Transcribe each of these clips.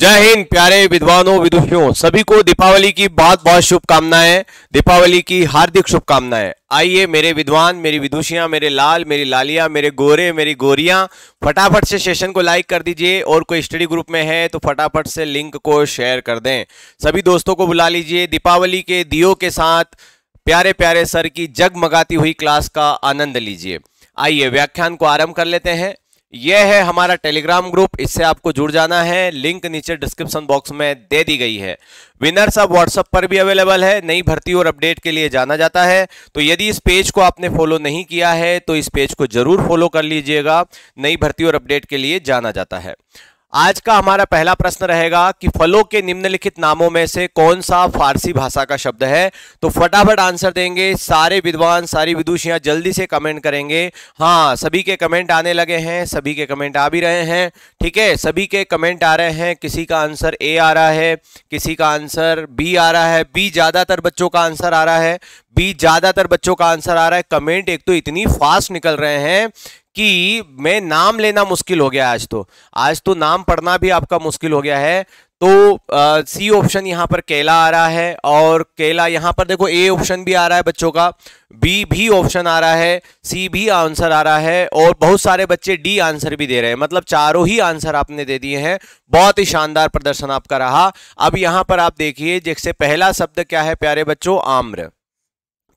जय हिंद प्यारे विद्वानों विदुषियों सभी को दीपावली की बहुत बहुत शुभकामनाएं दीपावली की हार्दिक शुभकामनाएं आइए मेरे विद्वान मेरी विदुषियां मेरे लाल मेरी लालिया मेरे गोरे मेरी गोरियां फटाफट से सेशन को लाइक कर दीजिए और कोई स्टडी ग्रुप में है तो फटाफट से लिंक को शेयर कर दें सभी दोस्तों को बुला लीजिए दीपावली के दियो के साथ प्यारे प्यारे सर की जगमगाती हुई क्लास का आनंद लीजिए आइए व्याख्यान को आरंभ कर लेते हैं यह है हमारा टेलीग्राम ग्रुप इससे आपको जुड़ जाना है लिंक नीचे डिस्क्रिप्शन बॉक्स में दे दी गई है विनर्स अब व्हाट्सअप पर भी अवेलेबल है नई भर्ती और अपडेट के लिए जाना जाता है तो यदि इस पेज को आपने फॉलो नहीं किया है तो इस पेज को जरूर फॉलो कर लीजिएगा नई भर्ती और अपडेट के लिए जाना जाता है आज का हमारा पहला प्रश्न रहेगा कि फलों के निम्नलिखित नामों में से कौन सा फारसी भाषा का शब्द है तो फटाफट आंसर देंगे सारे विद्वान सारी विदुषियां जल्दी से कमेंट करेंगे हाँ सभी के कमेंट आने लगे हैं सभी के कमेंट आ भी रहे हैं ठीक है सभी के कमेंट आ रहे हैं किसी का आंसर ए आ रहा है किसी का आंसर बी आ रहा है बी ज़्यादातर बच्चों का आंसर आ रहा है बी ज़्यादातर बच्चों का आंसर आ रहा है कमेंट एक तो इतनी फास्ट निकल रहे हैं कि मैं नाम लेना मुश्किल हो गया आज तो आज तो नाम पढ़ना भी आपका मुश्किल हो गया है तो सी ऑप्शन यहाँ पर केला आ रहा है और केला यहाँ पर देखो ए ऑप्शन भी आ रहा है बच्चों का बी भी ऑप्शन आ रहा है सी भी आंसर आ रहा है और बहुत सारे बच्चे डी आंसर भी दे रहे हैं मतलब चारों ही आंसर आपने दे दिए हैं बहुत ही शानदार प्रदर्शन आपका रहा अब यहाँ पर आप देखिए जैसे पहला शब्द क्या है प्यारे बच्चों आम्र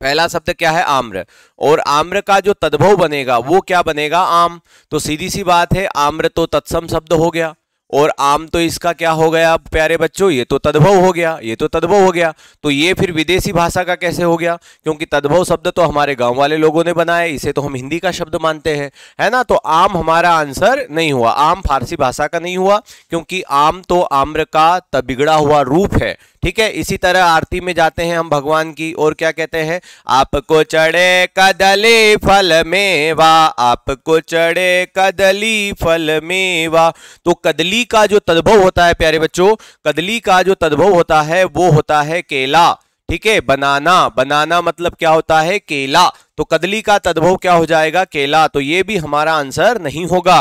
पहला शब्द क्या है आम्र और आम्र का जो तद्भव बनेगा वो क्या बनेगा आम तो सीधी सी बात है आम्र तो तत्सम शब्द हो गया और आम तो इसका क्या हो गया प्यारे बच्चों ये तो तद्भव हो गया ये तो तद्भव हो गया तो ये फिर विदेशी भाषा का कैसे हो गया क्योंकि तद्भव शब्द तो हमारे गांव वाले लोगों ने बनाया इसे तो हम हिंदी का शब्द मानते हैं है ना तो आम हमारा आंसर नहीं हुआ आम फारसी भाषा का नहीं हुआ क्योंकि आम तो आम्र का बिगड़ा हुआ रूप है ठीक है इसी तरह आरती में जाते हैं हम भगवान की और क्या कहते हैं आपको चढ़े कदली फल मेवा आपको चढ़े कदली फल मेवा तो कदली का जो तद्भव होता है प्यारे बच्चों कदली का जो तद्भव होता है वो होता है केला ठीक है बनाना बनाना मतलब क्या होता है केला तो कदली का तद्भव क्या हो जाएगा केला तो ये भी हमारा आंसर नहीं होगा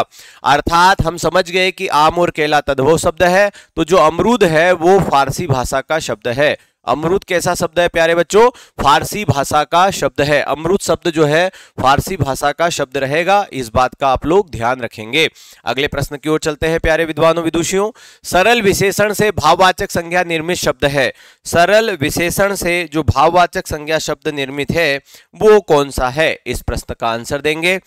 अर्थात हम समझ गए कि आम और केला तद्भव शब्द है तो जो अमरूद है वो फारसी भाषा का शब्द है अमरुद कैसा शब्द है प्यारे बच्चों फारसी भाषा का शब्द है अमरुद शब्द जो है फारसी भाषा का शब्द रहेगा इस बात का आप लोग ध्यान रखेंगे अगले प्रश्न की ओर चलते हैं प्यारे विद्वानों विदुषियों सरल विशेषण से भाववाचक संज्ञा निर्मित शब्द है सरल विशेषण से जो भाववाचक संज्ञा शब्द निर्मित है वो कौन सा है इस प्रश्न का आंसर देंगे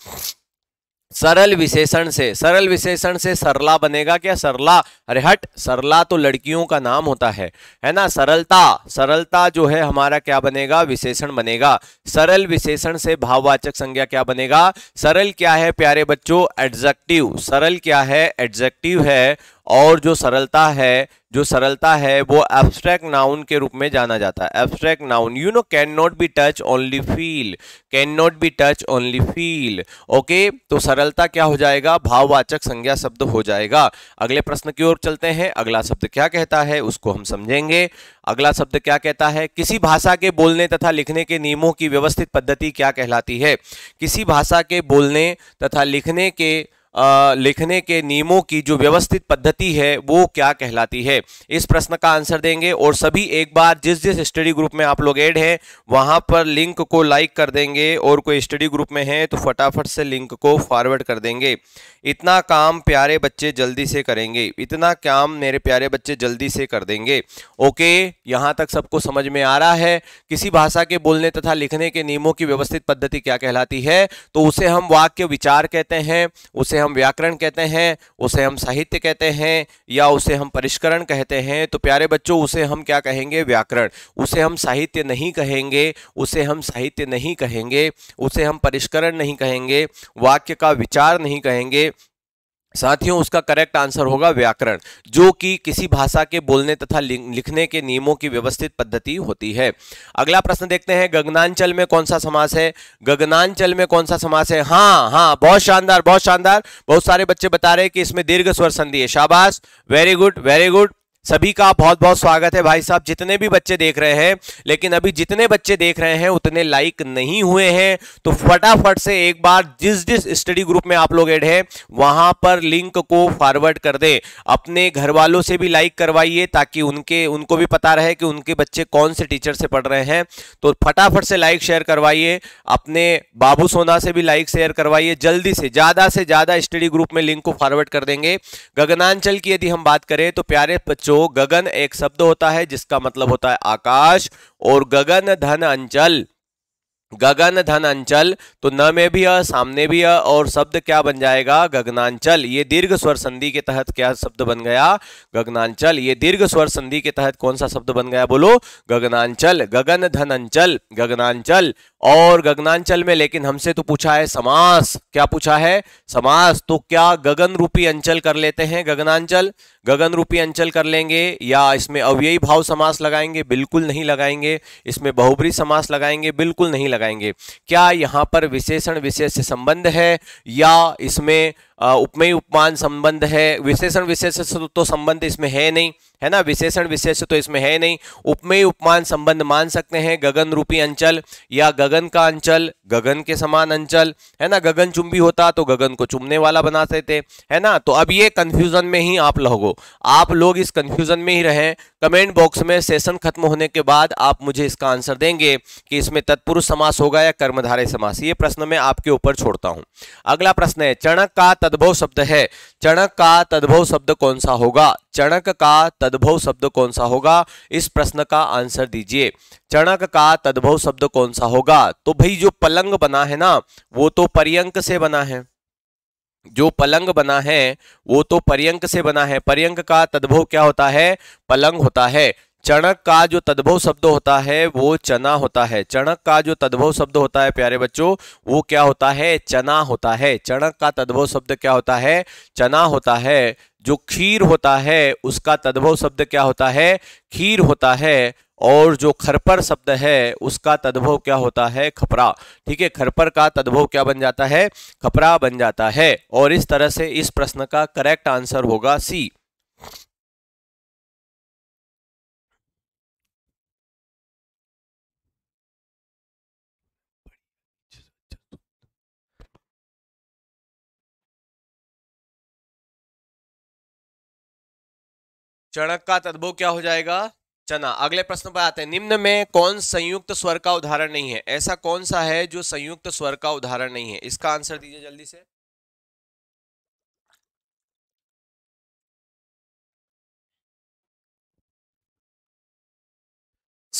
सरल विशेषण से सरल विशेषण से सरला बनेगा क्या सरला अरे हट सरला तो लड़कियों का नाम होता है है ना सरलता सरलता जो है हमारा क्या बनेगा विशेषण बनेगा सरल विशेषण से भाववाचक संज्ञा क्या बनेगा सरल क्या है प्यारे बच्चों एडजेक्टिव सरल क्या है एडजेक्टिव है और जो सरलता है जो सरलता है वो एब्स्ट्रैक्ट नाउन के रूप में जाना जाता है abstract noun you know can not be touch only feel can not be touch only feel okay तो सरलता क्या हो जाएगा भाववाचक संज्ञा शब्द हो जाएगा अगले प्रश्न की ओर चलते हैं अगला शब्द क्या कहता है उसको हम समझेंगे अगला शब्द क्या कहता है किसी भाषा के बोलने तथा लिखने के नियमों की व्यवस्थित पद्धति क्या कहलाती है किसी भाषा के बोलने तथा लिखने के लिखने के नियमों की जो व्यवस्थित पद्धति है वो क्या कहलाती है इस प्रश्न का आंसर देंगे और सभी एक बार जिस जिस स्टडी ग्रुप में आप लोग ऐड हैं वहाँ पर लिंक को लाइक कर देंगे और कोई स्टडी ग्रुप में है तो फटाफट से लिंक को फॉरवर्ड कर देंगे इतना काम प्यारे बच्चे जल्दी से करेंगे इतना काम मेरे प्यारे बच्चे जल्दी से कर देंगे ओके यहाँ तक सबको समझ में आ रहा है किसी भाषा के बोलने तथा लिखने के नियमों की व्यवस्थित पद्धति क्या कहलाती है तो उसे हम वाक्य विचार कहते हैं उसे हम व्याकरण कहते हैं उसे हम साहित्य कहते हैं या उसे हम परिष्करण कहते हैं तो प्यारे बच्चों उसे हम क्या कहेंगे व्याकरण उसे हम साहित्य नहीं कहेंगे उसे हम साहित्य नहीं कहेंगे उसे हम परिष्करण नहीं कहेंगे वाक्य का विचार नहीं कहेंगे साथियों उसका करेक्ट आंसर होगा व्याकरण जो कि किसी भाषा के बोलने तथा लिखने के नियमों की व्यवस्थित पद्धति होती है अगला प्रश्न देखते हैं गगनांचल में कौन सा समास है गगनांचल में कौन सा समास है हाँ हाँ बहुत शानदार बहुत शानदार बहुत सारे बच्चे बता रहे हैं कि इसमें दीर्घ स्वर संधि है शाबाश वेरी गुड वेरी गुड सभी का बहुत बहुत स्वागत है भाई साहब जितने भी बच्चे देख रहे हैं लेकिन अभी जितने बच्चे देख रहे हैं उतने लाइक नहीं हुए हैं तो फटाफट से एक बार जिस जिस स्टडी ग्रुप में आप लोग एड है वहां पर लिंक को फॉरवर्ड कर दें अपने घर वालों से भी लाइक करवाइए ताकि उनके उनको भी पता रहे कि उनके बच्चे कौन से टीचर से पढ़ रहे हैं तो फटाफट से लाइक शेयर करवाइए अपने बाबू सोना से भी लाइक शेयर करवाइए जल्दी से ज़्यादा से ज़्यादा स्टडी ग्रुप में लिंक को फॉरवर्ड कर देंगे गगनांचल की यदि हम बात करें तो प्यारे बच्चों बच्चों गगन एक शब्द होता है जिसका मतलब होता है आकाश और गगन धन अंचल गगन धन अंचल तो न में भी है सामने भी है और शब्द क्या बन जाएगा गगनांचल ये दीर्घ स्वर संधि के तहत क्या शब्द बन गया गगनांचल ये दीर्घ स्वर संधि के तहत कौन सा शब्द बन गया बोलो गगनांचल गगन धन अंचल गगनांचल और गगनांचल में लेकिन हमसे तो पूछा है समास क्या पूछा है समास तो क्या गगन रूपी अंचल कर लेते हैं गगनांचल गगन रूपी अंचल कर लेंगे या इसमें अव्ययी भाव समास लगाएंगे बिल्कुल नहीं लगाएंगे इसमें बहुबरी समास लगाएंगे बिल्कुल नहीं लगाएंगे क्या यहाँ पर विशेषण विशेष से संबंध है या इसमें उपमेय उपमान संबंध है विशेषण विशेष तो, तो संबंध इसमें है नहीं है ना विशेषण विशेष तो इसमें है नहीं उपमेय उपमान संबंध मान सकते हैं गगन रूपी अंचल या गगन का अंचल गगन के समान अंचल है ना गगन चुंबी होता तो गगन को चुमने वाला बनाते सकते है ना तो अब ये कन्फ्यूजन में ही आप लोगों आप लोग इस कन्फ्यूजन में ही रहें कमेंट बॉक्स में सेशन खत्म होने के बाद आप मुझे इसका आंसर देंगे कि इसमें तत्पुरुष समास होगा या कर्मधारय समास ये प्रश्न मैं आपके ऊपर छोड़ता हूं अगला प्रश्न है चणक का तद्भव शब्द है चणक का तद्भव शब्द कौन सा होगा चणक का तद्भव शब्द कौन सा होगा इस प्रश्न का आंसर दीजिए चणक का तद्भव शब्द कौन सा होगा तो भाई जो पलंग बना है ना वो तो पर्यंक से बना है जो पलंग बना है वो तो पर्यंक से बना है पर्यंक का तद्भव क्या होता है पलंग होता है चणक का जो तद्भव शब्द होता है वो चना होता है चणक का जो तद्भव शब्द होता है प्यारे बच्चों वो क्या होता है चना होता है चणक का तद्भव शब्द क्या होता है चना होता है जो खीर होता है उसका तद्भव शब्द क्या होता है खीर होता है और जो खरपर शब्द है उसका तद्भव क्या होता है खपरा ठीक है खरपर का तद्भव क्या बन जाता है खपरा बन जाता है और इस तरह से इस प्रश्न का करेक्ट आंसर होगा सी चणक का तद्भव क्या हो जाएगा चना अगले प्रश्न पर आते हैं निम्न में कौन संयुक्त स्वर का उदाहरण नहीं है ऐसा कौन सा है जो संयुक्त स्वर का उदाहरण नहीं है इसका आंसर दीजिए जल्दी से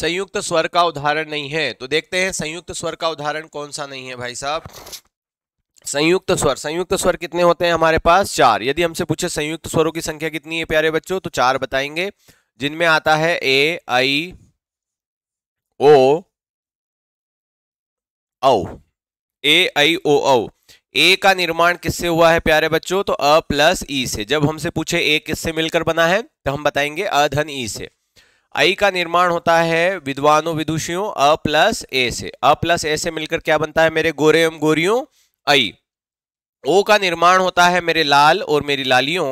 संयुक्त स्वर का उदाहरण नहीं है तो देखते हैं संयुक्त स्वर का उदाहरण कौन सा नहीं है भाई साहब संयुक्त स्वर संयुक्त स्वर कितने होते हैं हमारे पास चार यदि हमसे पूछे संयुक्त स्वरों की संख्या कितनी है प्यारे बच्चों तो चार बताएंगे जिनमें आता है ए आई ओ औ ए आई ओ औ ए का निर्माण किससे हुआ है प्यारे बच्चों तो अ प्लस ई से जब हमसे पूछे ए किससे मिलकर बना है तो हम बताएंगे अधन ई से आई का निर्माण होता है विद्वानों विदुषियों अ प्लस ए से अ प्लस ए से मिलकर क्या बनता है मेरे गोरे एवं गोरियों आई ओ का निर्माण होता है मेरे लाल और मेरी लालियों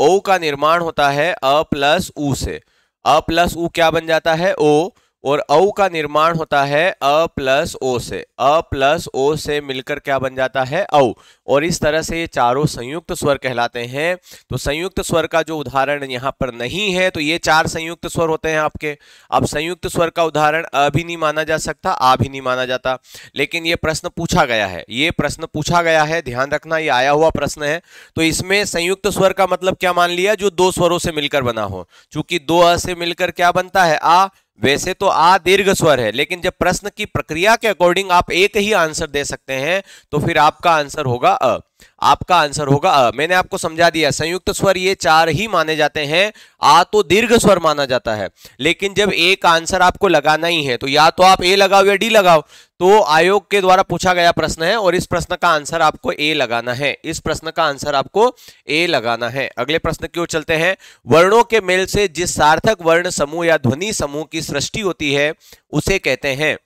ओ का निर्माण होता है अ प्लस ऊ से अ प्लस ऊ क्या बन जाता है ओ और औ का निर्माण होता है अ प्लस ओ से अ प्लस ओ से मिलकर क्या बन जाता है औ और इस तरह से ये चारों संयुक्त स्वर कहलाते हैं तो संयुक्त स्वर का जो उदाहरण यहाँ पर नहीं है तो ये चार संयुक्त स्वर होते हैं आपके अब संयुक्त स्वर का उदाहरण अ भी नहीं माना जा सकता आ भी नहीं माना जाता लेकिन ये प्रश्न पूछा गया है ये प्रश्न पूछा गया है ध्यान रखना ये आया हुआ प्रश्न है तो इसमें संयुक्त स्वर का मतलब क्या मान लिया जो दो स्वरों से मिलकर बना हो चूंकि दो अ से मिलकर क्या बनता है आ वैसे तो आ दीर्घ स्वर है लेकिन जब प्रश्न की प्रक्रिया के अकॉर्डिंग आप एक ही आंसर दे सकते हैं तो फिर आपका आंसर होगा अ आपका आंसर होगा अ मैंने आपको समझा दिया संयुक्त स्वर ये चार ही माने जाते हैं आ तो दीर्घ स्वर माना जाता है लेकिन जब एक आंसर आपको लगाना ही है तो या तो आप ए लगाओ या डी लगाओ तो आयोग के द्वारा पूछा गया प्रश्न है और इस प्रश्न का आंसर आपको ए लगाना है इस प्रश्न का आंसर आपको ए लगाना है अगले प्रश्न की ओर चलते हैं वर्णों के मेल से जिस सार्थक वर्ण समूह या ध्वनि समूह की सृष्टि होती है उसे कहते हैं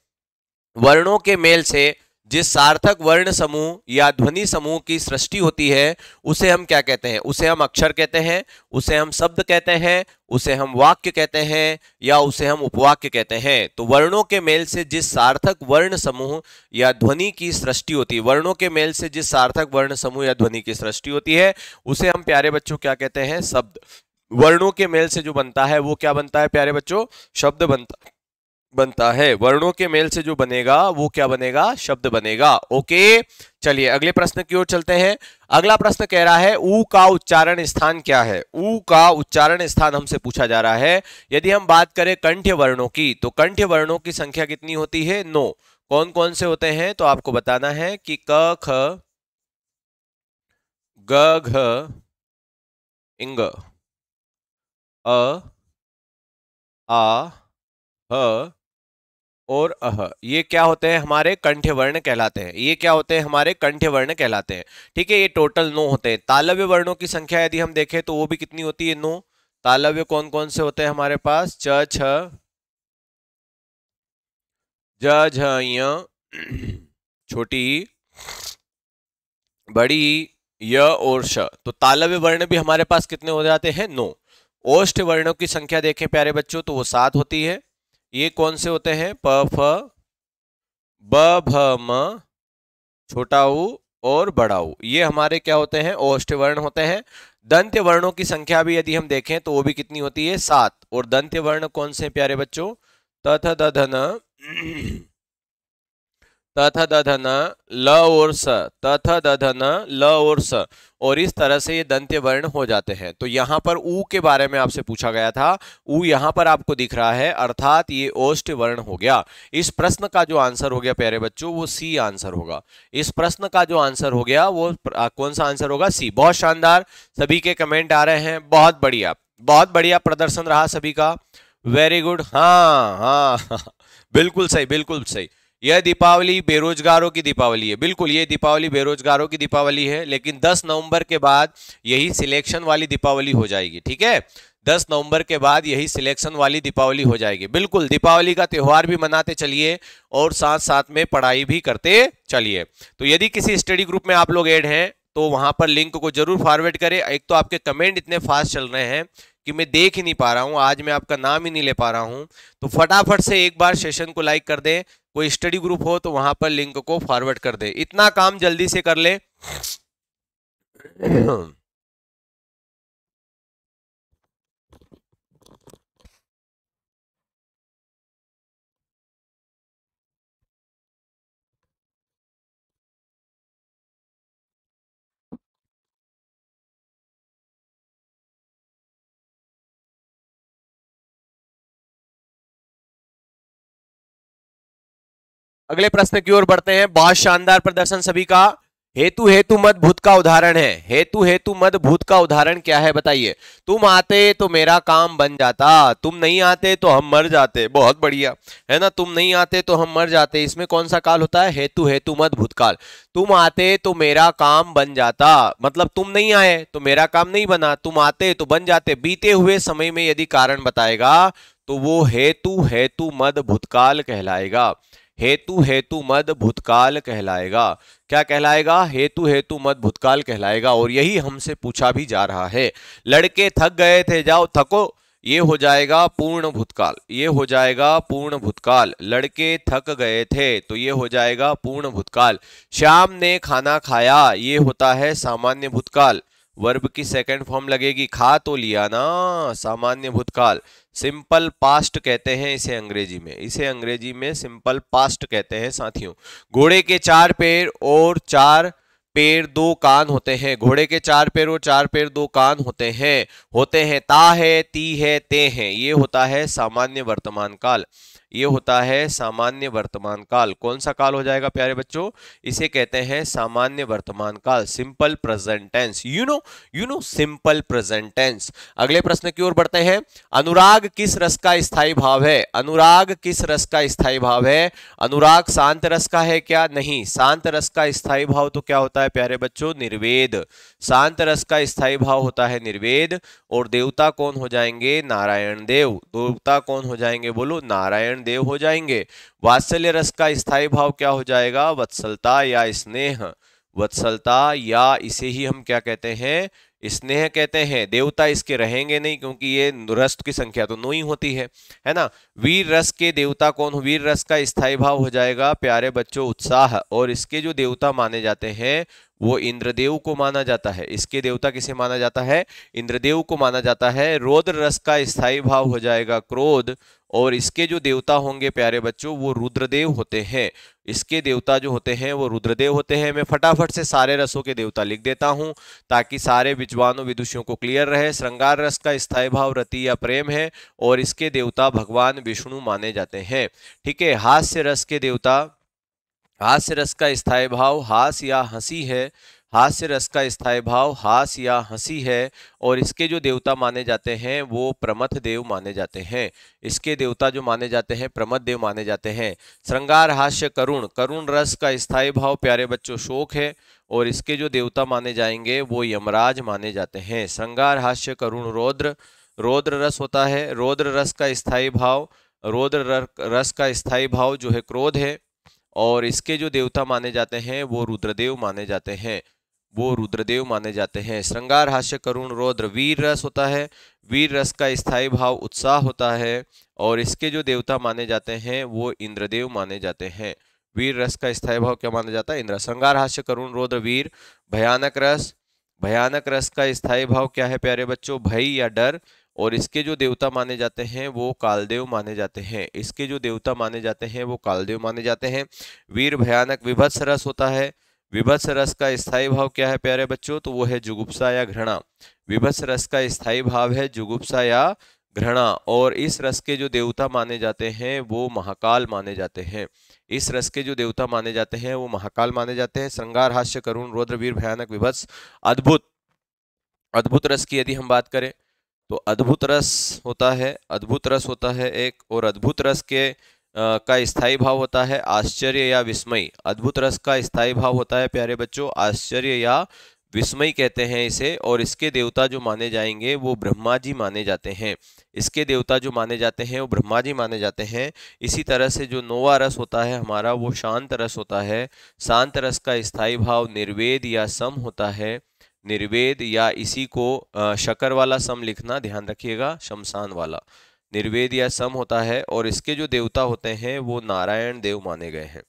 वर्णों के मेल से जिस सार्थक वर्ण समूह या ध्वनि समूह की सृष्टि होती है उसे हम क्या कहते हैं उसे हम अक्षर कहते हैं उसे हम शब्द कहते हैं उसे हम वाक्य कहते हैं या उसे हम उपवाक्य कहते हैं तो वर्णों के मेल से जिस सार्थक वर्ण समूह या ध्वनि की सृष्टि होती है वर्णों के मेल से जिस सार्थक वर्ण समूह या ध्वनि की सृष्टि होती है उसे हम प्यारे बच्चों क्या कहते हैं शब्द वर्णों के मेल से जो बनता है वो क्या बनता है प्यारे बच्चों शब्द बनता है बनता है वर्णों के मेल से जो बनेगा वो क्या बनेगा शब्द बनेगा ओके चलिए अगले प्रश्न की ओर चलते हैं अगला प्रश्न कह रहा है ऊ का उच्चारण स्थान क्या है ऊ का उच्चारण स्थान हमसे पूछा जा रहा है यदि हम बात करें कंठ्य वर्णों की तो कंठ्य वर्णों की संख्या कितनी होती है नो कौन कौन से होते हैं तो आपको बताना है कि क ख ग घ इंग अ आ आ और अह ये क्या होते हैं हमारे कंठ्य वर्ण कहलाते हैं ये क्या होते हैं हमारे कंठ्य वर्ण कहलाते हैं ठीक है ये टोटल नौ होते हैं तालव्य वर्णों की संख्या यदि हम देखें तो वो भी कितनी होती है नौ तालव्य कौन कौन से होते हैं हमारे पास च छ छोटी बड़ी य और श तो तालव्य वर्ण भी हमारे पास कितने हो जाते हैं नौ ओष्ठ वर्णों की संख्या देखें प्यारे बच्चों तो वो सात होती है ये कौन से होते हैं प फ ब भ म छोटा ऊ और बड़ा ऊ ये हमारे क्या होते हैं ओष्ठ वर्ण होते हैं दंत्य वर्णों की संख्या भी यदि हम देखें तो वो भी कितनी होती है सात और दंत्य वर्ण कौन से प्यारे बच्चों तथ दधन तथा दधन ल और स तथा दधन ल और स और इस तरह से ये दंत्य वर्ण हो जाते हैं तो यहाँ पर ऊ के बारे में आपसे पूछा गया था ऊ यहाँ पर आपको दिख रहा है अर्थात ये ओष्ट वर्ण हो गया इस प्रश्न का जो आंसर हो गया प्यारे बच्चों वो सी आंसर होगा इस प्रश्न का जो आंसर हो गया वो कौन सा आंसर होगा सी बहुत शानदार सभी के कमेंट आ रहे हैं बहुत बढ़िया बहुत बढ़िया प्रदर्शन रहा सभी का वेरी गुड हाँ, हाँ बिल्कुल सही बिल्कुल सही यह दीपावली बेरोजगारों की दीपावली है बिल्कुल ये दीपावली बेरोजगारों की दीपावली है लेकिन 10 नवंबर के बाद यही सिलेक्शन वाली दीपावली हो जाएगी ठीक है 10 नवंबर के बाद यही सिलेक्शन वाली दीपावली हो जाएगी बिल्कुल दीपावली का त्यौहार भी मनाते चलिए और साथ साथ में पढ़ाई भी करते चलिए तो यदि किसी स्टडी ग्रुप में आप लोग एड हैं तो वहां पर लिंक को जरूर फॉरवर्ड करें एक तो आपके कमेंट इतने फास्ट चल रहे हैं कि मैं देख ही नहीं पा रहा हूँ आज मैं आपका नाम ही नहीं ले पा रहा हूँ तो फटाफट से एक बार सेशन को लाइक कर दें कोई स्टडी ग्रुप हो तो वहां पर लिंक को फॉरवर्ड कर दे इतना काम जल्दी से कर ले अगले प्रश्न की ओर बढ़ते हैं बहुत शानदार प्रदर्शन सभी का हेतु हेतु मद भूत का उदाहरण है हेतु हेतु मद भूत का उदाहरण क्या है बताइए तुम आते तो मेरा काम बन जाता तुम नहीं आते तो हम मर जाते बहुत बढ़िया है ना तुम नहीं आते तो हम मर जाते इसमें कौन सा काल होता है हेतु हेतु मत भूतकाल तुम आते तो मेरा काम बन जाता मतलब तुम नहीं आए तो मेरा काम नहीं बना तुम आते तो बन जाते बीते हुए समय में यदि कारण बताएगा तो वो हेतु हेतु मद भूतकाल कहलाएगा हेतु हेतु मद भूतकाल कहलाएगा क्या कहलाएगा हेतु हेतु मद भूतकाल कहलाएगा और यही हमसे पूछा भी जा रहा है लड़के थक गए थे जाओ थको ये हो जाएगा पूर्ण भूतकाल ये हो जाएगा पूर्ण भूतकाल लड़के थक गए थे तो ये हो जाएगा पूर्ण भूतकाल श्याम ने खाना खाया ये होता है सामान्य भूतकाल वर्ब की सेकंड फॉर्म लगेगी खा तो लिया ना सामान्य भूतकाल सिंपल पास्ट कहते हैं इसे अंग्रेजी में इसे अंग्रेजी में सिंपल पास्ट कहते हैं साथियों घोड़े के चार पैर और चार पैर दो कान होते हैं घोड़े के चार पैर और चार पैर दो कान होते हैं होते हैं ता है ती है ते हैं ये होता है सामान्य वर्तमान काल ये होता है सामान्य वर्तमान काल कौन सा काल हो जाएगा प्यारे बच्चों इसे कहते हैं सामान्य वर्तमान काल simple present tense you know you know simple present tense अगले प्रश्न की ओर बढ़ते हैं अनुराग किस रस का स्थायी भाव है अनुराग किस रस का स्थायी भाव है अनुराग शांत रस का है क्या नहीं शांत रस का स्थायी भाव तो क्या होता है प्यारे बच्चों निर्वेद शांत रस का स्थायी भाव होता है निर्वेद और देवता कौन हो जाएंगे नारायण देव देवता कौन हो जाएंगे बोलो नारायण नारायण देव हो जाएंगे वात्सल्य रस का स्थायी भाव क्या हो जाएगा वत्सलता या स्नेह वत्सलता या इसे ही हम क्या कहते हैं स्नेह कहते हैं देवता इसके रहेंगे नहीं क्योंकि ये रस की संख्या तो नो ही होती है है ना वीर रस के देवता कौन वीर रस का स्थायी भाव हो जाएगा प्यारे बच्चों उत्साह और इसके जो देवता माने जाते हैं वो इंद्रदेव को माना जाता है इसके देवता किसे माना जाता है इंद्रदेव को माना जाता है रोद्र रस का स्थायी भाव हो जाएगा क्रोध और इसके जो देवता होंगे प्यारे बच्चों वो रुद्रदेव होते हैं इसके देवता जो होते हैं वो रुद्रदेव होते हैं मैं फटाफट से सारे रसों के देवता लिख देता हूँ ताकि सारे विद्वानों विदुषियों को क्लियर रहे श्रृंगार रस का स्थायी भाव रति या प्रेम है और इसके देवता भगवान विष्णु माने जाते हैं ठीक है हास्य रस के देवता हास्य रस का स्थायी भाव हास या हंसी है हास्य रस का स्थायी भाव हास या हंसी है और इसके जो देवता माने जाते हैं वो प्रमथ देव माने जाते हैं इसके देवता जो माने जाते हैं प्रमथ देव माने जाते हैं श्रृंगार हास्य करुण करुण रस का स्थायी भाव प्यारे बच्चों शोक है और इसके जो देवता माने जाएंगे वो यमराज माने जाते हैं श्रृंगार हास्य करुण रौद्र रौद्र रस होता है रौद्र रस का स्थायी भाव रौद्र रस का स्थायी भाव जो है क्रोध है और इसके जो देवता माने जाते हैं वो रुद्रदेव माने जाते हैं वो रुद्रदेव माने जाते हैं श्रृंगार हास्य करुण रौद्र वीर रस होता है वीर रस का स्थायी भाव उत्साह होता है और इसके जो देवता माने जाते हैं वो इंद्रदेव माने जाते हैं वीर रस का स्थायी भाव क्या माना जाता है इंद्र श्रृंगार हास्य करुण रौद्र वीर भयानक रस भयानक रस का स्थायी भाव क्या है प्यारे बच्चों भय या डर और इसके जो देवता माने जाते हैं वो कालदेव माने जाते हैं इसके जो देवता माने जाते हैं वो कालदेव माने जाते हैं वीर भयानक विभत्स रस होता है विभत्स रस का स्थायी भाव क्या है प्यारे बच्चों तो वो है जुगुप्सा या घृणा विभत्स रस का स्थायी भाव है जुगुप्सा या घृणा और इस रस के जो देवता माने जाते हैं वो महाकाल माने जाते हैं इस रस के जो देवता माने जाते हैं वो महाकाल माने जाते हैं श्रृंगार हास्य करुण रौद्रवीर भयानक विभत्स अद्भुत अद्भुत रस की यदि हम बात करें तो अद्भुत रस होता है अद्भुत रस होता है एक और अद्भुत रस के का स्थायी भाव होता है आश्चर्य या विस्मय अद्भुत रस का स्थायी भाव होता है प्यारे बच्चों आश्चर्य या विस्मय कहते हैं इसे और इसके देवता जो माने जाएंगे वो ब्रह्मा जी माने जाते हैं इसके देवता जो माने जाते हैं वो ब्रह्मा जी माने जाते हैं इसी तरह से जो नोवा रस होता है हमारा वो शांत रस होता है शांत रस का स्थायी भाव निर्वेद या सम होता है निर्वेद या इसी को शकर वाला सम लिखना ध्यान रखिएगा शमशान वाला निर्वेद या सम होता है और इसके जो देवता होते हैं वो नारायण देव माने गए हैं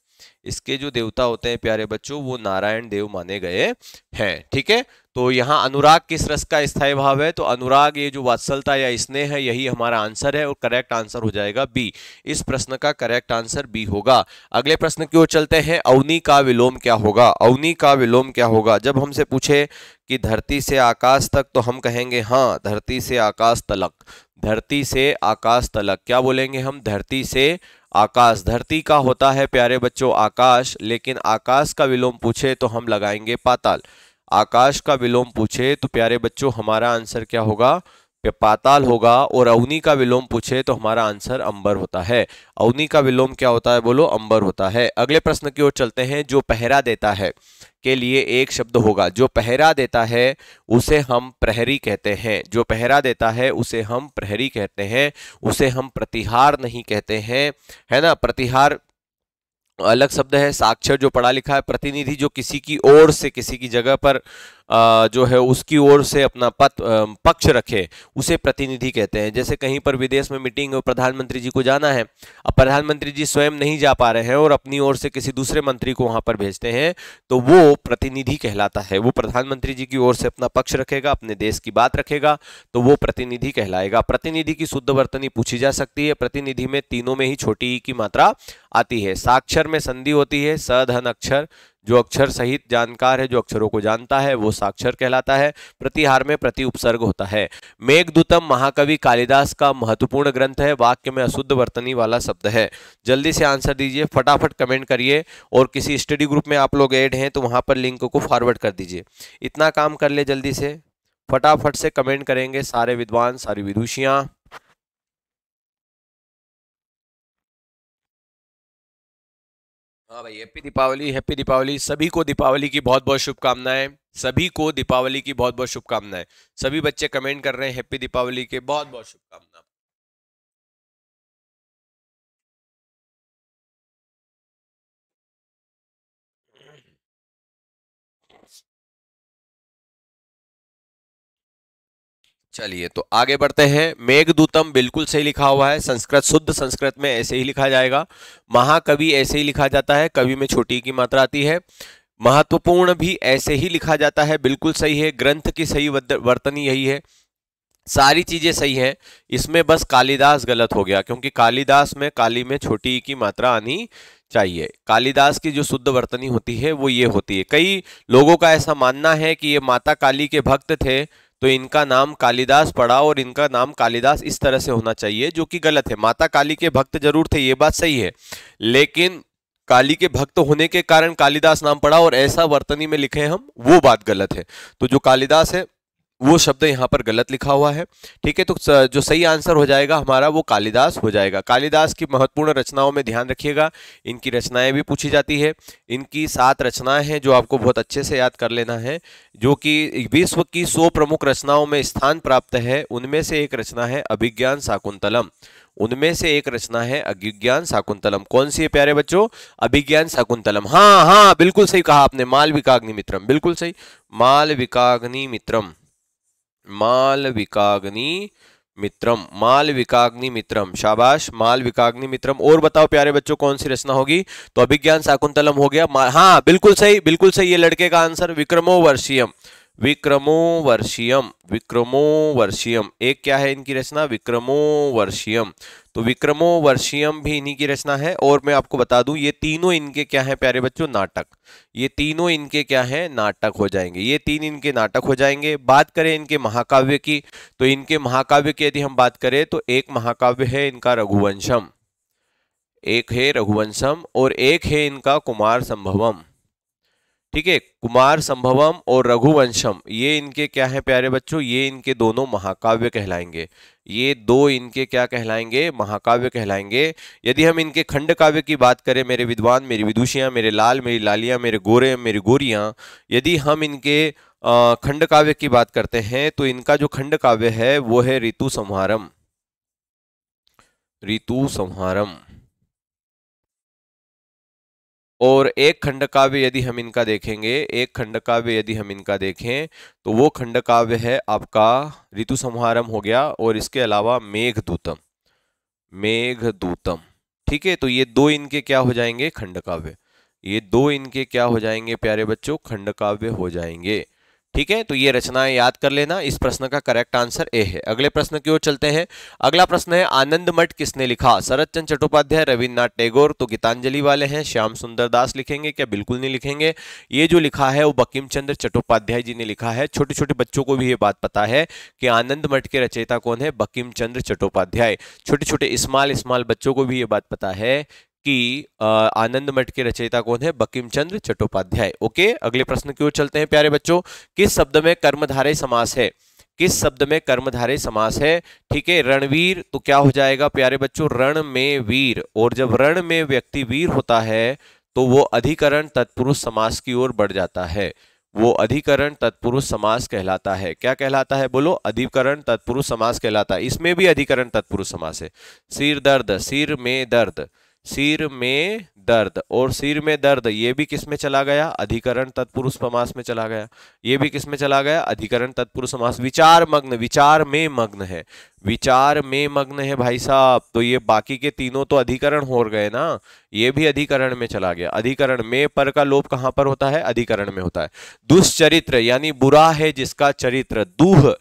इसके जो देवता होते हैं प्यारे बच्चों वो नारायण देव माने गए हैं ठीक है तो यहाँ अनुराग किस रस का स्थायी भाव है तो अनुराग ये जो वात्सलता या स्नेह है यही हमारा आंसर है और करेक्ट आंसर हो जाएगा बी इस प्रश्न का करेक्ट आंसर बी होगा अगले प्रश्न की ओर चलते हैं अवनी का विलोम क्या होगा अवनी का विलोम क्या होगा जब हमसे पूछे कि धरती से आकाश तक तो हम कहेंगे हाँ धरती से आकाश तलक धरती से आकाश तलक क्या बोलेंगे हम धरती से आकाश धरती का होता है प्यारे बच्चों आकाश लेकिन आकाश का विलोम पूछे तो हम लगाएंगे पाताल आकाश का विलोम पूछे तो प्यारे बच्चों हमारा आंसर क्या होगा पाताल होगा और अवनी का विलोम पूछे तो हमारा आंसर अंबर होता है अवनी का विलोम क्या होता है बोलो अंबर होता है अगले प्रश्न की ओर चलते हैं जो पहरा देता है के लिए एक शब्द होगा जो पहरा देता है उसे हम प्रहरी कहते हैं जो पहरा देता है उसे हम प्रहरी कहते हैं उसे हम प्रतिहार नहीं कहते हैं है ना प्रतिहार अलग शब्द है साक्षर जो पढ़ा लिखा है प्रतिनिधि जो किसी की ओर से किसी की जगह पर जो है उसकी ओर से अपना पत पक्ष रखे उसे प्रतिनिधि कहते हैं जैसे कहीं पर विदेश में मीटिंग प्रधानमंत्री जी को जाना है अब प्रधानमंत्री जी स्वयं नहीं जा पा रहे हैं और अपनी ओर से किसी दूसरे मंत्री को वहां पर भेजते हैं तो वो प्रतिनिधि कहलाता है वो प्रधानमंत्री जी की ओर से अपना पक्ष रखेगा अपने देश की बात रखेगा तो वो प्रतिनिधि कहलाएगा प्रतिनिधि की शुद्ध वर्तनी पूछी जा सकती है प्रतिनिधि में तीनों में ही छोटी की मात्रा आती है साक्षर में संधि होती है सधन अक्षर जो अक्षर सहित जानकार है जो अक्षरों को जानता है वो साक्षर कहलाता है प्रतिहार में प्रति उपसर्ग होता है मेघदूतम महाकवि कालिदास का महत्वपूर्ण ग्रंथ है वाक्य में अशुद्ध वर्तनी वाला शब्द है जल्दी से आंसर दीजिए फटाफट कमेंट करिए और किसी स्टडी ग्रुप में आप लोग ऐड हैं तो वहाँ पर लिंक को फॉरवर्ड कर दीजिए इतना काम कर ले जल्दी से फटाफट से कमेंट करेंगे सारे विद्वान सारी विदुषियाँ हाँ भाई हैप्पी दीपावली हैप्पी दीपावली सभी को दीपावली की बहुत बहुत शुभकामनाएं सभी को दीपावली की बहुत बहुत शुभकामनाएं सभी बच्चे कमेंट कर रहे हैं हैप्पी दीपावली के बहुत बहुत शुभकामनाएं चलिए तो आगे बढ़ते हैं मेघदूतम बिल्कुल सही लिखा हुआ है संस्कृत शुद्ध संस्कृत में ऐसे ही लिखा जाएगा महाकवि ऐसे ही लिखा जाता है कवि में छोटी की मात्रा आती है महत्वपूर्ण भी ऐसे ही लिखा जाता है बिल्कुल सही है ग्रंथ की सही वर्तनी यही है सारी चीज़ें सही हैं इसमें बस कालिदास गलत हो गया क्योंकि कालिदास में काली में छोटी की मात्रा आनी चाहिए कालिदास की जो शुद्ध वर्तनी होती है वो ये होती है कई लोगों का ऐसा मानना है कि ये माता काली के भक्त थे तो इनका नाम कालिदास पड़ा और इनका नाम कालिदास इस तरह से होना चाहिए जो कि गलत है माता काली के भक्त जरूर थे ये बात सही है लेकिन काली के भक्त होने के कारण कालिदास नाम पड़ा और ऐसा वर्तनी में लिखे हम वो बात गलत है तो जो कालिदास है वो शब्द यहाँ पर गलत लिखा हुआ है ठीक है तो जो सही आंसर हो जाएगा हमारा वो कालिदास हो जाएगा कालिदास की महत्वपूर्ण रचनाओं में ध्यान रखिएगा इनकी रचनाएं भी पूछी जाती है इनकी सात रचनाएं हैं जो आपको बहुत अच्छे से याद कर लेना है जो कि विश्व की सौ प्रमुख रचनाओं में स्थान प्राप्त है उनमें से एक रचना है अभिज्ञान शाकुंतलम उनमें से एक रचना है अभिज्ञान शाकुंतलम कौन सी है प्यारे बच्चों अभिज्ञान शाकुंतलम हाँ हाँ बिल्कुल सही कहा आपने माल विकाग्नि मित्रम बिल्कुल सही माल विकाग्नि मित्रम मालविकाग्नि मित्रम माल विकाग्नि मित्रम शाबाश माल विकाग्नि मित्रम और बताओ प्यारे बच्चों कौन सी रचना होगी तो अभिज्ञान शाकुंतलम हो गया हाँ बिल्कुल सही बिल्कुल सही ये लड़के का आंसर विक्रमो वर्षियम विक्रमो वर्षीयम विक्रमो वर्षीयम एक क्या है इनकी रचना विक्रमो वर्षियम तो विक्रमो वर्षीयम भी इन्हीं की रचना है और मैं आपको बता दूं ये तीनों इनके क्या हैं प्यारे बच्चों नाटक ये तीनों इनके क्या हैं नाटक हो जाएंगे ये तीन इनके नाटक हो जाएंगे बात करें इनके महाकाव्य की तो इनके महाकाव्य की यदि हम बात करें तो एक महाकाव्य है इनका रघुवंशम एक है रघुवंशम और एक है इनका कुमार संभवम ठीक है कुमार संभवम और रघुवंशम ये इनके क्या है प्यारे बच्चों ये इनके दोनों महाकाव्य कहलाएंगे ये दो इनके क्या कहलाएंगे महाकाव्य कहलाएंगे यदि हम इनके खंड काव्य की बात करें मेरे विद्वान मेरी विदुषियाँ मेरे लाल मेरी लालियाँ मेरे गोरे मेरी गोरियां यदि हम इनके खंड काव्य की बात करते हैं तो इनका जो खंड काव्य है वो है ऋतु संहारम ऋतु संहारम और एक खंड काव्य यदि हम इनका देखेंगे एक खंड काव्य यदि हम इनका देखें तो वो खंड काव्य है आपका ऋतु संहारम हो गया और इसके अलावा मेघदूतम मेघदूतम ठीक है तो ये दो इनके क्या हो जाएंगे खंड काव्य ये दो इनके क्या हो जाएंगे प्यारे बच्चों खंड काव्य हो जाएंगे ठीक है तो ये रचनाएं याद कर लेना इस प्रश्न का करेक्ट आंसर ए है अगले प्रश्न की ओर चलते हैं अगला प्रश्न है आनंद मठ किसने लिखा शरद चंद चट्टोपाध्याय रविन्द्रनाथ टैगोर तो गीतांजलि वाले हैं श्याम सुंदर दास लिखेंगे क्या बिल्कुल नहीं लिखेंगे ये जो लिखा है वो बकीम चंद्र चट्टोपाध्याय जी ने लिखा है छोटे छोटे बच्चों को भी ये बात पता है कि आनंद मठ के रचयिता कौन है बकीम चंद्र चट्टोपाध्याय छोटे छोटे स्माल स्माल बच्चों को भी ये बात पता है कि आनंद मठ के रचयिता कौन है बकीम चंद्र चट्टोपाध्याय ओके अगले प्रश्न की ओर चलते हैं प्यारे बच्चों किस शब्द में कर्मधारय समास है किस शब्द में कर्मधारय समास है ठीक है रणवीर तो क्या हो जाएगा प्यारे बच्चों रण में वीर और जब रण में व्यक्ति वीर होता है तो वो अधिकरण तत्पुरुष समास की ओर बढ़ जाता है वो अधिकरण तत्पुरुष समास कहलाता है क्या कहलाता है बोलो अधिकरण तत्पुरुष समास कहलाता है इसमें भी अधिकरण तत्पुरुष समास है सिर दर्द सिर में दर्द सिर में दर्द और सिर में दर्द ये भी किस में चला गया अधिकरण तत्पुरुष समास में चला गया ये भी किस में चला गया अधिकरण तत्पुरुष समास विचार मग्न विचार में मग्न है विचार में मग्न है भाई साहब तो ये बाकी के तीनों तो अधिकरण हो गए ना ये भी अधिकरण में चला गया अधिकरण में पर का लोप कहाँ पर होता है अधिकरण में होता है दुष्चरित्र यानी बुरा है जिसका चरित्र दूह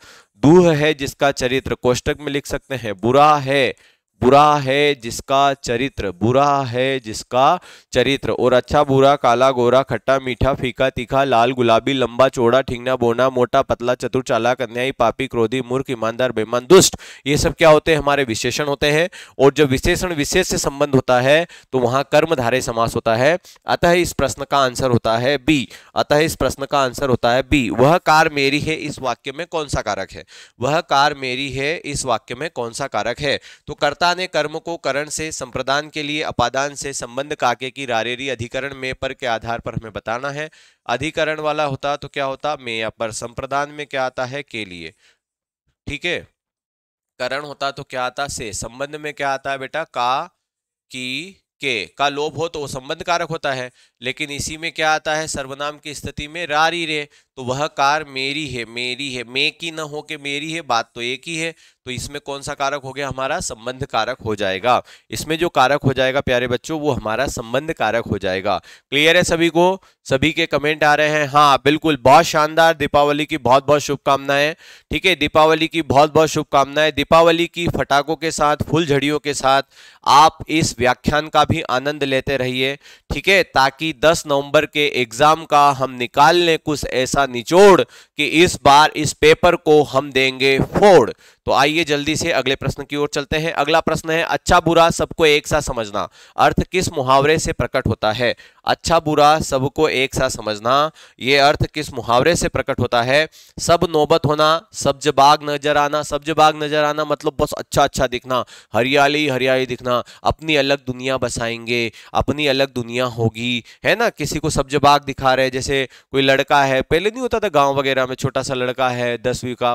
दूह है जिसका चरित्र कोष्टक में लिख सकते हैं बुरा है बुरा है जिसका चरित्र बुरा है जिसका चरित्र और अच्छा बुरा काला गोरा खट्टा मीठा फीका तीखा लाल गुलाबी लंबा चौड़ा ठिंगना बोना मोटा पतला चतुर चालाक अन्यायी पापी क्रोधी मूर्ख ईमानदार बेमान दुष्ट ये सब क्या होते हैं हमारे विशेषण होते हैं और जब विशेषण विशेष से संबंध होता है तो वहां कर्मधारे समास होता है अतः इस प्रश्न का आंसर होता है बी अतः इस प्रश्न का आंसर होता है बी वह कार मेरी है इस वाक्य में कौन सा कारक है वह कार मेरी है इस वाक्य में कौन सा कारक है तो कर्ता टीका ने कर्म को करण से संप्रदान के लिए अपादान से संबंध काके की रारेरी अधिकरण में पर के आधार पर हमें बताना है अधिकरण वाला होता तो क्या होता में या पर संप्रदान में क्या आता है के लिए ठीक है करण होता तो क्या आता से संबंध में क्या आता है बेटा का की के का लोभ हो तो वो संबंध कारक होता है लेकिन इसी में क्या आता है सर्वनाम की स्थिति में रारी रे तो वह कार मेरी है मेरी है मे की ना हो के मेरी है बात तो एक ही है तो इसमें कौन सा कारक हो गया हमारा संबंध कारक हो जाएगा इसमें जो कारक हो जाएगा प्यारे बच्चों वो हमारा संबंध कारक हो जाएगा क्लियर है सभी को सभी के कमेंट आ रहे हैं हाँ बिल्कुल बहुत शानदार दीपावली की बहुत बहुत शुभकामनाएं ठीक है दीपावली की बहुत बहुत शुभकामनाएं दीपावली की फटाखों के साथ फुल झड़ियों के साथ आप इस व्याख्यान का भी आनंद लेते रहिए ठीक है ताकि दस नवंबर के एग्जाम का हम निकाल लें कुछ ऐसा निचोड़ कि इस बार इस पेपर को हम देंगे फोड़ तो आइए जल्दी से अगले प्रश्न की ओर चलते हैं अगला प्रश्न है अच्छा बुरा सबको एक साथ समझना अर्थ किस मुहावरे से प्रकट होता है अच्छा बुरा सबको एक साथ समझना ये अर्थ किस मुहावरे से प्रकट होता है सब नौबत होना सब्ज बाग नजर आना सब्ज बाग नजर आना मतलब बस अच्छा अच्छा दिखना हरियाली हरियाली दिखना अपनी अलग दुनिया बसाएंगे अपनी अलग दुनिया होगी है ना किसी को सब्ज बाग दिखा रहे जैसे कोई लड़का है पहले नहीं होता था गाँव वगैरह में छोटा सा लड़का है दसवीं का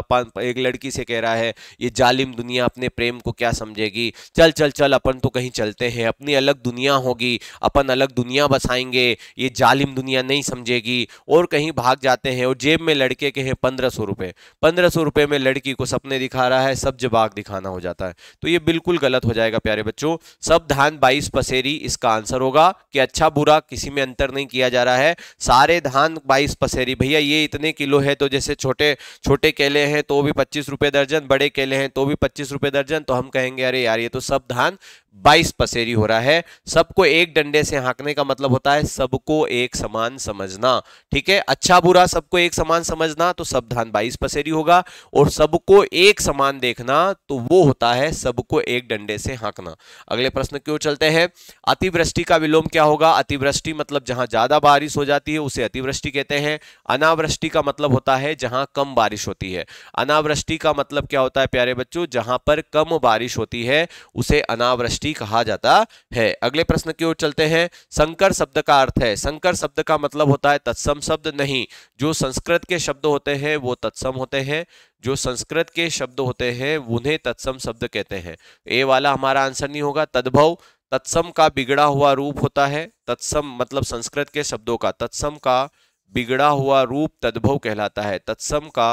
एक लड़की से कह रहा है ये जालिम दुनिया अपने प्रेम को क्या समझेगी चल चल चल अपन तो कहीं चलते हैं अपनी अलग दुनिया होगी अपन अलग दुनिया बसाएंगे ये जालिम दुनिया नहीं समझेगी और कहीं भाग जाते हैं और जेब में लड़के के हैं पंद्रह सौ रुपये पंद्रह सौ रुपये में लड़की को सपने दिखा रहा है सब जवाब दिखाना हो जाता है तो ये बिल्कुल गलत हो जाएगा प्यारे बच्चों सब धान बाईस पसेरी इसका आंसर होगा कि अच्छा बुरा किसी में अंतर नहीं किया जा रहा है सारे धान बाईस पसेरी भैया ये इतने किलो है तो तो जैसे छोटे छोटे केले हैं तो भी पच्चीस रुपये दर्जन बड़े केले हैं तो भी पच्चीस रुपये दर्जन तो हम कहेंगे अरे यार ये तो सब धान बाईस पसेरी हो रहा है सबको एक डंडे से हाँकने का मतलब होता है सबको एक समान समझना ठीक है अच्छा बुरा सबको एक समान समझना तो सब धान बाईस पसेरी होगा और सबको एक समान देखना तो वो होता है सबको एक डंडे से हाँकना अगले प्रश्न क्यों चलते हैं अतिवृष्टि का विलोम क्या होगा अतिवृष्टि मतलब जहां ज्यादा बारिश हो जाती है उसे अतिवृष्टि कहते हैं अनावृष्टि का मतलब होता है जहां कम बारिश होती है अनावृष्टि का मतलब क्या होता है प्यारे बच्चों जहां पर कम बारिश होती है उसे अनावृष्टि दृष्टि कहा जाता है अगले प्रश्न की ओर चलते हैं संकर शब्द का अर्थ है संकर शब्द का मतलब होता है तत्सम शब्द नहीं जो संस्कृत के शब्द होते हैं वो तत्सम होते हैं जो संस्कृत के शब्द होते हैं उन्हें तत्सम शब्द कहते हैं ए वाला हमारा आंसर नहीं होगा तद्भव तत्सम का बिगड़ा हुआ रूप होता है तत्सम मतलब संस्कृत के शब्दों का तत्सम का बिगड़ा हुआ रूप तद्भव कहलाता है तत्सम का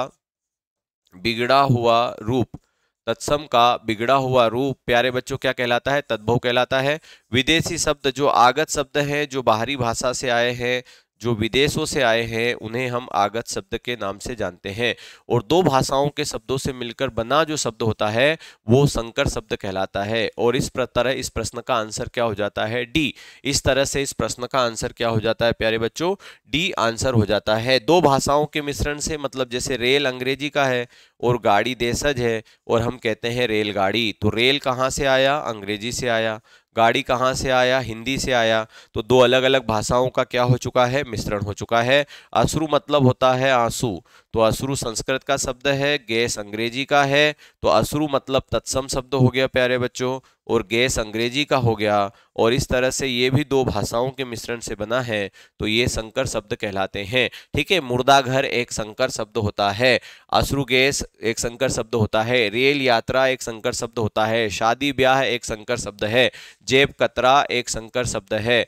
बिगड़ा हुआ रूप तत्सम का बिगड़ा हुआ रूप प्यारे बच्चों क्या कहलाता है तद्भव कहलाता है विदेशी शब्द जो आगत शब्द हैं जो बाहरी भाषा से आए हैं जो विदेशों से आए हैं उन्हें हम आगत शब्द के नाम से जानते हैं और दो भाषाओं के शब्दों से मिलकर बना जो शब्द होता है वो संकर शब्द कहलाता है और इस तरह इस प्रश्न का आंसर क्या हो जाता है डी इस तरह से इस प्रश्न का आंसर क्या हो जाता है प्यारे बच्चों डी आंसर हो जाता है दो भाषाओं के मिश्रण से मतलब जैसे रेल अंग्रेजी का है और गाड़ी देशज है और हम कहते हैं रेलगाड़ी तो रेल कहाँ से आया अंग्रेजी से आया गाड़ी कहाँ से आया हिंदी से आया तो दो अलग अलग भाषाओं का क्या हो चुका है मिश्रण हो चुका है अश्रु मतलब होता है आंसू तो अश्रु संस्कृत का शब्द है गैस अंग्रेजी का है तो अश्रु मतलब तत्सम शब्द हो गया प्यारे बच्चों और गैस अंग्रेजी का हो गया और इस तरह से ये भी दो भाषाओं के मिश्रण से बना है तो ये संकर शब्द कहलाते हैं ठीक है मुर्दा घर एक संकर शब्द होता है अश्रु एक संकर शब्द होता है रेल यात्रा एक संकर शब्द होता है शादी ब्याह एक संकर शब्द है जेब कतरा एक संकर शब्द है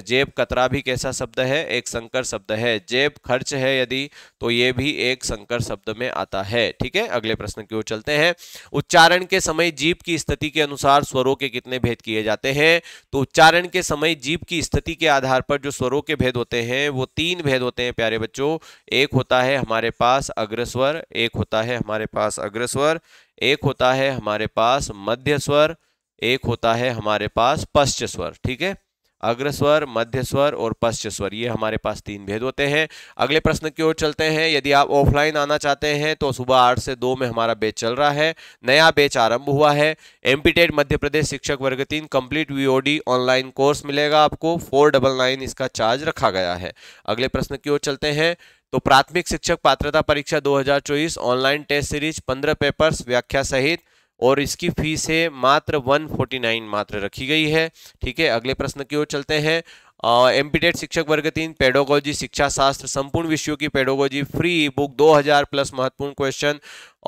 जेब कतरा भी कैसा शब्द है एक संकर शब्द है जेब खर्च है यदि तो ये भी एक संकर शब्द में आता है ठीक है अगले प्रश्न की ओर चलते हैं उच्चारण के समय जीप की स्थिति के अनुसार स्वरों के कितने भेद किए जाते हैं तो उच्चारण के समय जीव की स्थिति के आधार पर जो स्वरों के भेद होते हैं वो तीन भेद होते हैं प्यारे बच्चों एक होता है हमारे पास अग्रस्वर एक होता है हमारे पास अग्रस्वर एक होता है हमारे पास मध्य स्वर एक होता है हमारे पास पश्च स्वर ठीक है अग्रस्वर मध्य स्वर और पश्चिम स्वर ये हमारे पास तीन भेद होते हैं अगले प्रश्न की ओर चलते हैं यदि आप ऑफलाइन आना चाहते हैं तो सुबह आठ से दो में हमारा बेच चल रहा है नया बेच आरंभ हुआ है एमपीटेड e मध्य प्रदेश शिक्षक वर्ग तीन कंप्लीट वीओडी ऑनलाइन कोर्स मिलेगा आपको फोर डबल नाइन इसका चार्ज रखा गया है अगले प्रश्न की ओर चलते हैं तो प्राथमिक शिक्षक पात्रता परीक्षा दो ऑनलाइन टेस्ट सीरीज पंद्रह पेपर्स व्याख्या सहित और इसकी फीस है मात्र 149 मात्र रखी गई है ठीक है अगले प्रश्न की ओर चलते हैं एम्पिटेड e शिक्षक वर्ग तीन पेडोगोजी शिक्षा शास्त्र संपूर्ण विषयों की पेडोगोजी फ्री ई बुक दो हज़ार प्लस महत्वपूर्ण क्वेश्चन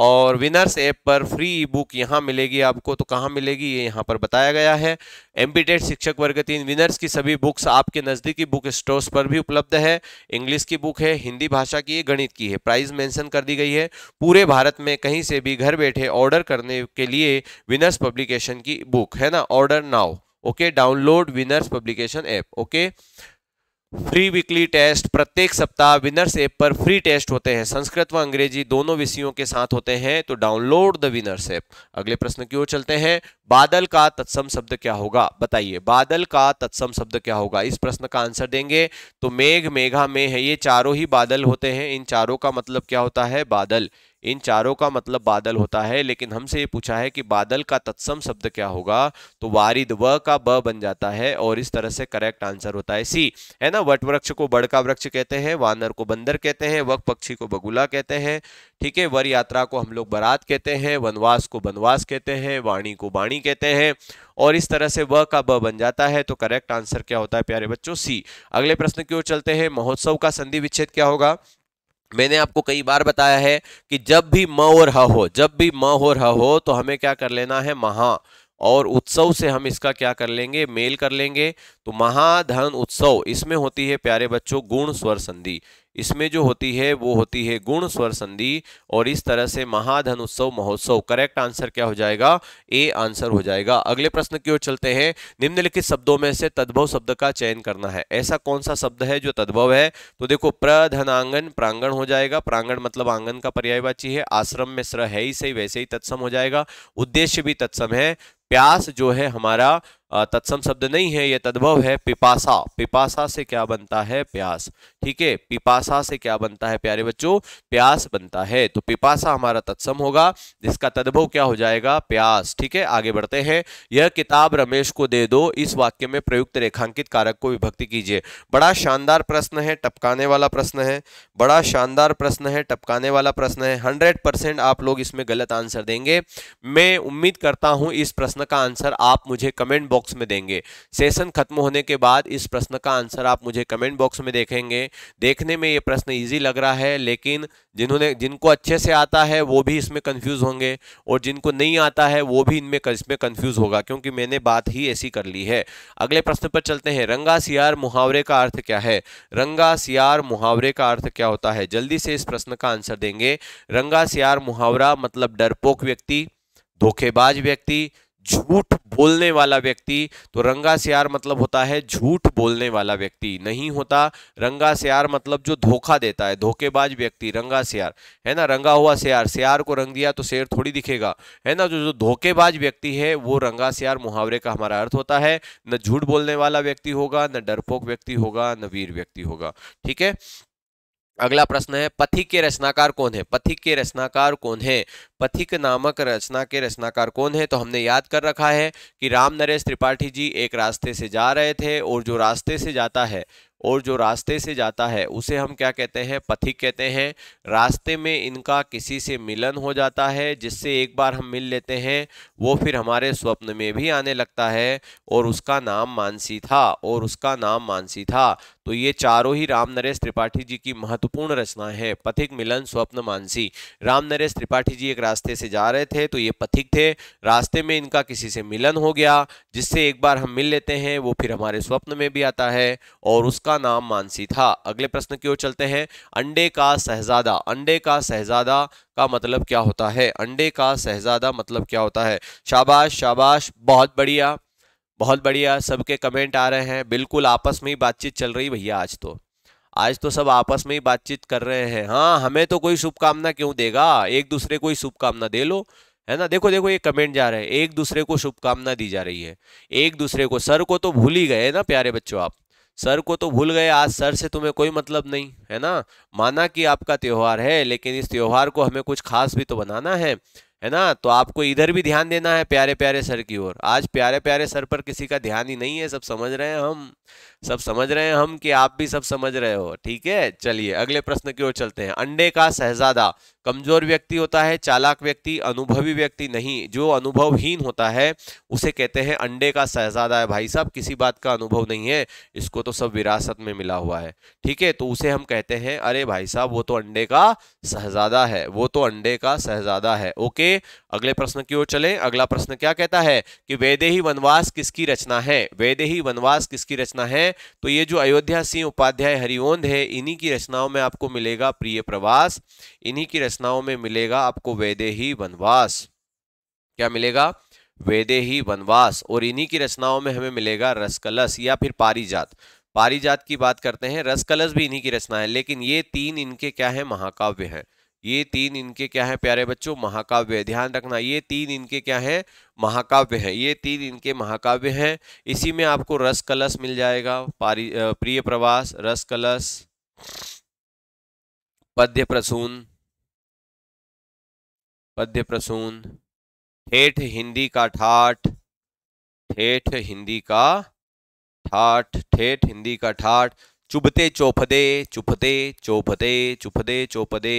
और विनर्स ऐप पर फ्री ई बुक यहाँ मिलेगी आपको तो कहाँ मिलेगी ये यहाँ पर बताया गया है एम्पिटेड e शिक्षक वर्ग तीन विनर्स की सभी बुक्स आपके नज़दीकी बुक स्टोर्स पर भी उपलब्ध है इंग्लिश की बुक है हिंदी भाषा की है गणित की है प्राइस मैंसन कर दी गई है पूरे भारत में कहीं से भी घर बैठे ऑर्डर करने के लिए विनर्स पब्लिकेशन की बुक है ना order now okay download winners publication app okay free weekly test प्रत्येक सप्ताह विनर्स ऐप पर फ्री टेस्ट होते हैं संस्कृत व अंग्रेजी दोनों विषयों के साथ होते हैं तो डाउनलोड द विनर्स ऐप अगले प्रश्न की ओर चलते हैं बादल का तत्सम शब्द क्या होगा बताइए बादल का तत्सम शब्द क्या होगा इस प्रश्न का आंसर देंगे तो मेघ मेघा में है ये चारों ही बादल होते हैं इन चारों का मतलब क्या होता है बादल इन चारों का मतलब बादल होता है लेकिन हमसे ये पूछा है कि बादल का तत्सम शब्द क्या होगा तो वारिद व का ब बन जाता है और इस तरह से करेक्ट आंसर होता है सी है ना वट वृक्ष को बड़का वृक्ष कहते हैं वानर को बंदर कहते हैं वक पक्षी को बगुला कहते हैं ठीक है वर यात्रा को हम लोग बरात कहते हैं वनवास को बनवास कहते हैं वाणी को बाणी कहते हैं और इस तरह से व का ब बन जाता है तो करेक्ट आंसर क्या होता है प्यारे बच्चों सी अगले प्रश्न की ओर चलते हैं महोत्सव का संधि विच्छेद क्या होगा मैंने आपको कई बार बताया है कि जब भी म और ह हो जब भी म और ह हो तो हमें क्या कर लेना है महा और उत्सव से हम इसका क्या कर लेंगे मेल कर लेंगे तो महाधन उत्सव इसमें होती है प्यारे बच्चों गुण स्वर संधि इसमें जो होती है वो होती है गुण स्वर संधि और इस तरह से महाधन उत्सव महोत्सव करेक्ट आंसर क्या हो जाएगा ए आंसर हो जाएगा अगले प्रश्न की ओर चलते हैं निम्नलिखित शब्दों में से तद्भव शब्द का चयन करना है ऐसा कौन सा शब्द है जो तद्भव है तो देखो प्रधनांगन प्रांगण हो जाएगा प्रांगण मतलब आंगन का पर्यायवाची है आश्रम में स्र है ही सही वैसे ही तत्सम हो जाएगा उद्देश्य भी तत्सम है प्यास जो है हमारा तत्सम शब्द नहीं है यह तद्भव है पिपासा पिपासा से क्या बनता है प्यास ठीक है पिपासा से क्या बनता है प्यारे बच्चों प्यास बनता है तो पिपासा हमारा तत्सम होगा जिसका तद्भव क्या हो जाएगा प्यास ठीक है आगे बढ़ते हैं यह किताब रमेश को दे दो इस वाक्य में प्रयुक्त रेखांकित कारक को विभक्ति कीजिए बड़ा शानदार प्रश्न है टपकाने वाला प्रश्न है बड़ा शानदार प्रश्न है टपकाने वाला प्रश्न है हंड्रेड परसेंट आप लोग इसमें गलत आंसर देंगे मैं उम्मीद करता हूं इस प्रश्न का आंसर आप मुझे कमेंट बॉक्स बॉक्स में देंगे सेशन खत्म होने के बाद इस प्रश्न का आंसर आप मुझे कमेंट बॉक्स में देखेंगे देखने में ये प्रश्न ईजी लग रहा है लेकिन जिन्होंने जिनको अच्छे से आता है वो भी इसमें कन्फ्यूज़ होंगे और जिनको नहीं आता है वो भी इनमें इसमें कन्फ्यूज़ होगा क्योंकि मैंने बात ही ऐसी कर ली है अगले प्रश्न पर चलते हैं रंगा सियार मुहावरे का अर्थ क्या है रंगा सियार मुहावरे का अर्थ क्या होता है जल्दी से इस प्रश्न का आंसर देंगे रंगा सियार मुहावरा मतलब डरपोक व्यक्ति धोखेबाज व्यक्ति झूठ बोलने वाला व्यक्ति तो रंगा सियार मतलब होता है झूठ बोलने वाला व्यक्ति नहीं होता रंगा सियार मतलब जो धोखा देता है धोखेबाज व्यक्ति रंगा सियार है ना रंगा हुआ सियार सियार को रंग दिया तो शेर थोड़ी दिखेगा है ना जो जो धोखेबाज व्यक्ति है वो रंगा सियार मुहावरे का हमारा अर्थ होता है न झूठ बोलने वाला व्यक्ति होगा न डरपोक व्यक्ति होगा न वीर व्यक्ति होगा ठीक है अगला प्रश्न है पथिक के रचनाकार कौन है पथिक के रचनाकार कौन है पथिक नामक रचना के रचनाकार कौन है तो हमने याद कर रखा है कि राम नरेश त्रिपाठी जी एक रास्ते से जा रहे थे और जो रास्ते से जाता है और जो रास्ते से जाता है उसे हम क्या कहते हैं पथिक कहते हैं रास्ते में इनका किसी से मिलन हो जाता है जिससे एक बार हम मिल लेते हैं वो फिर हमारे स्वप्न में भी आने लगता है और उसका नाम मानसी था और उसका नाम मानसी था तो ये चारों ही राम नरेश त्रिपाठी जी की महत्वपूर्ण रचना है पथिक मिलन स्वप्न मानसी राम नरेश त्रिपाठी जी एक रास्ते से जा रहे थे तो ये पथिक थे रास्ते में इनका किसी से मिलन हो गया जिससे एक बार हम मिल लेते हैं वो फिर हमारे स्वप्न में भी आता है और उसका नाम मानसी था अगले प्रश्न की ओर चलते हैं अंडे का शहजादा अंडे का शहजादा का मतलब क्या होता है अंडे का शहजादा मतलब क्या होता है शाबाश शाबाश बहुत बढ़िया बहुत बढ़िया सबके कमेंट आ रहे हैं बिल्कुल आपस में ही बातचीत चल रही भैया आज तो आज तो सब आपस में ही बातचीत कर रहे हैं हाँ हमें तो कोई शुभकामना क्यों देगा एक दूसरे को ही शुभकामना दे लो है ना देखो देखो ये कमेंट जा रहे हैं एक दूसरे को शुभकामना दी जा रही है एक दूसरे को सर को तो भूल ही गए ना प्यारे बच्चों आप सर को तो भूल गए आज सर से तुम्हें कोई मतलब नहीं है ना माना कि आपका त्यौहार है लेकिन इस त्यौहार को हमें कुछ खास भी तो बनाना है है ना तो आपको इधर भी ध्यान देना है प्यारे प्यारे सर की ओर आज प्यारे प्यारे सर पर किसी का ध्यान ही नहीं है सब समझ रहे हैं हम सब समझ रहे हैं हम कि आप भी सब समझ रहे हो ठीक है चलिए अगले प्रश्न की ओर चलते हैं अंडे का शहजादा कमजोर व्यक्ति होता है चालाक व्यक्ति अनुभवी व्यक्ति नहीं जो अनुभवहीन होता है उसे कहते हैं अंडे का शहजादा है भाई साहब किसी बात का अनुभव नहीं है इसको तो सब विरासत में मिला हुआ है ठीक है तो उसे हम कहते हैं अरे भाई साहब वो तो अंडे का शहजादा है वो तो अंडे का शहजादा है ओके अगले प्रश्न की ओर चलें अगला प्रश्न क्या कहता है कि वेदेही वनवास किसकी रचना है वेदेही वनवास किसकी रचना है तो ये जो अयोध्या सिंह उपाध्याय हरिओंद है इन्हीं की रचनाओं में आपको मिलेगा प्रिय प्रवास इन्हीं की रचनाओं में मिलेगा आपको वैदेही वनवास क्या मिलेगा वेदेही वनवास और इन्हीं की रचनाओं में हमें मिलेगा रसकलस या फिर पारिजात पारिजात की बात करते हैं रसकलस भी इन्हीं की रचना है लेकिन ये तीन इनके क्या है महाकाव्य हैं ये तीन इनके क्या है प्यारे बच्चों महाकाव्य है ध्यान रखना ये तीन इनके क्या है महाकाव्य है ये तीन इनके महाकाव्य हैं इसी में आपको रस कलश मिल जाएगा पारी प्रिय प्रवास रस कलश पद्य प्रसून पद्य प्रसून ठेठ हिंदी का ठाठ ठेठ हिंदी का ठाठ ठेठ हिंदी का ठाठ चुभते चौपदे चुपते चौपदे चुपदे चौपदे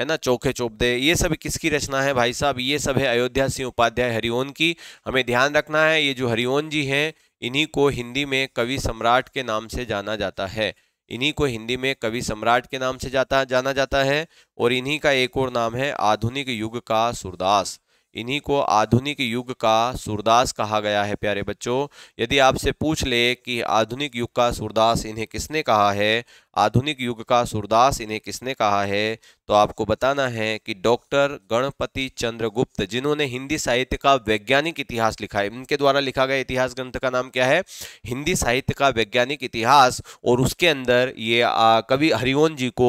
है ना चौखे चौपदे ये सब किसकी रचना है भाई साहब ये सब है अयोध्या सिंह उपाध्याय हरिओन की हमें ध्यान रखना है ये जो हरिओन जी हैं इन्हीं को हिंदी में कवि सम्राट के नाम से जाना जाता है इन्हीं को हिंदी में कवि सम्राट के नाम से जाता जाना जाता है और इन्हीं का एक और नाम है आधुनिक युग का सुरदास इन्हीं को आधुनिक युग का सुरदास कहा गया है प्यारे बच्चों यदि आपसे पूछ ले कि आधुनिक युग का सुरदास इन्हें किसने कहा है आधुनिक युग का सूरदास इन्हें किसने कहा है तो आपको बताना है कि डॉक्टर गणपति चंद्रगुप्त जिन्होंने हिंदी साहित्य का वैज्ञानिक इतिहास लिखा है इनके द्वारा लिखा गया इतिहास ग्रंथ का नाम क्या है हिंदी साहित्य का वैज्ञानिक इतिहास और उसके अंदर ये कवि हरिओन जी को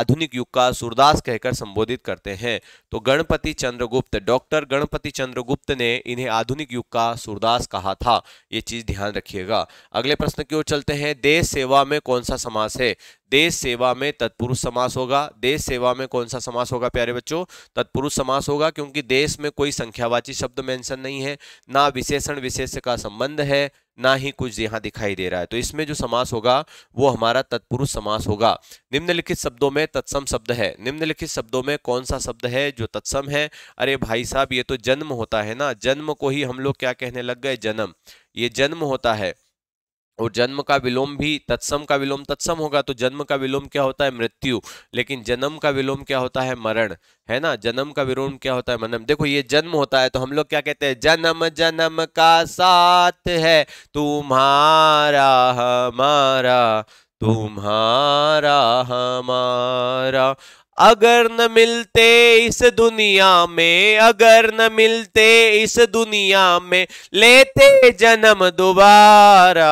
आधुनिक युग का सूरदास कहकर संबोधित करते हैं तो गणपति चंद्रगुप्त डॉक्टर गणपति चंद्रगुप्त ने इन्हें आधुनिक युग का सूरदास कहा था ये चीज ध्यान रखिएगा अगले प्रश्न की ओर चलते हैं देश सेवा में कौन सा समास है देश सेवा में तत्पुरुष समास होगा देश सेवा में कौन सा समास होगा प्यारे बच्चों तत्पुरुष समास होगा क्योंकि देश में कोई संख्यावाची शब्द मेंशन नहीं है ना विशेषण विशेष का संबंध है ना ही कुछ यहाँ दिखाई दे रहा है तो इसमें जो समास होगा वो हमारा तत्पुरुष समास होगा निम्नलिखित शब्दों में तत्सम शब्द है निम्नलिखित शब्दों में कौन सा शब्द है जो तत्सम है अरे भाई साहब ये तो जन्म होता है ना जन्म को ही हम लोग क्या कहने लग गए जन्म ये जन्म होता है और जन्म का विलोम भी तत्सम का विलोम तत्सम होगा तो जन्म का विलोम क्या होता है मृत्यु लेकिन जन्म का विलोम क्या होता है मरण है ना जन्म का विलोम क्या होता है मरण देखो ये जन्म होता है तो हम लोग क्या कहते हैं जन्म जन्म का साथ है तुम्हारा हमारा तुम्हारा हमारा अगर न मिलते इस दुनिया में अगर न मिलते इस दुनिया में लेते जन्म दोबारा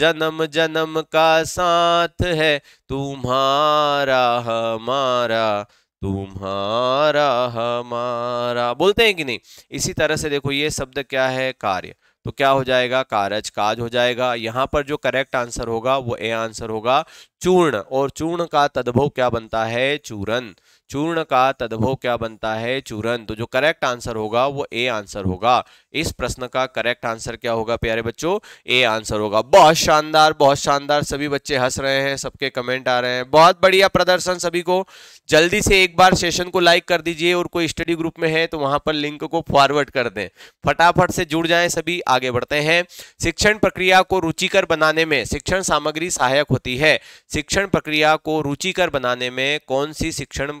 जन्म जन्म का साथ है तुम्हारा हमारा तुम्हारा हमारा बोलते हैं कि नहीं इसी तरह से देखो ये शब्द क्या है कार्य तो क्या हो जाएगा कारज काज हो जाएगा यहां पर जो करेक्ट आंसर होगा वो ए आंसर होगा चूर्ण और चूर्ण का तद्भव क्या बनता है चूरन चूर्ण का तद्भव क्या बनता है चूरन तो जो करेक्ट आंसर होगा वो ए आंसर होगा इस प्रश्न का करेक्ट आंसर क्या होगा प्यारे बच्चों ए आंसर होगा बहुत शानदार बहुत शानदार सभी बच्चे हंस रहे हैं सबके कमेंट आ रहे हैं बहुत बढ़िया प्रदर्शन सभी को जल्दी से एक बार सेशन को लाइक कर दीजिए और कोई स्टडी ग्रुप में है तो वहां पर लिंक को फॉरवर्ड कर दें फटाफट से जुड़ जाए सभी आगे बढ़ते हैं शिक्षण प्रक्रिया को रुचिकर बनाने में शिक्षण सामग्री सहायक होती है शिक्षण प्रक्रिया को रुचिकर बनाने में कौन सी शिक्षण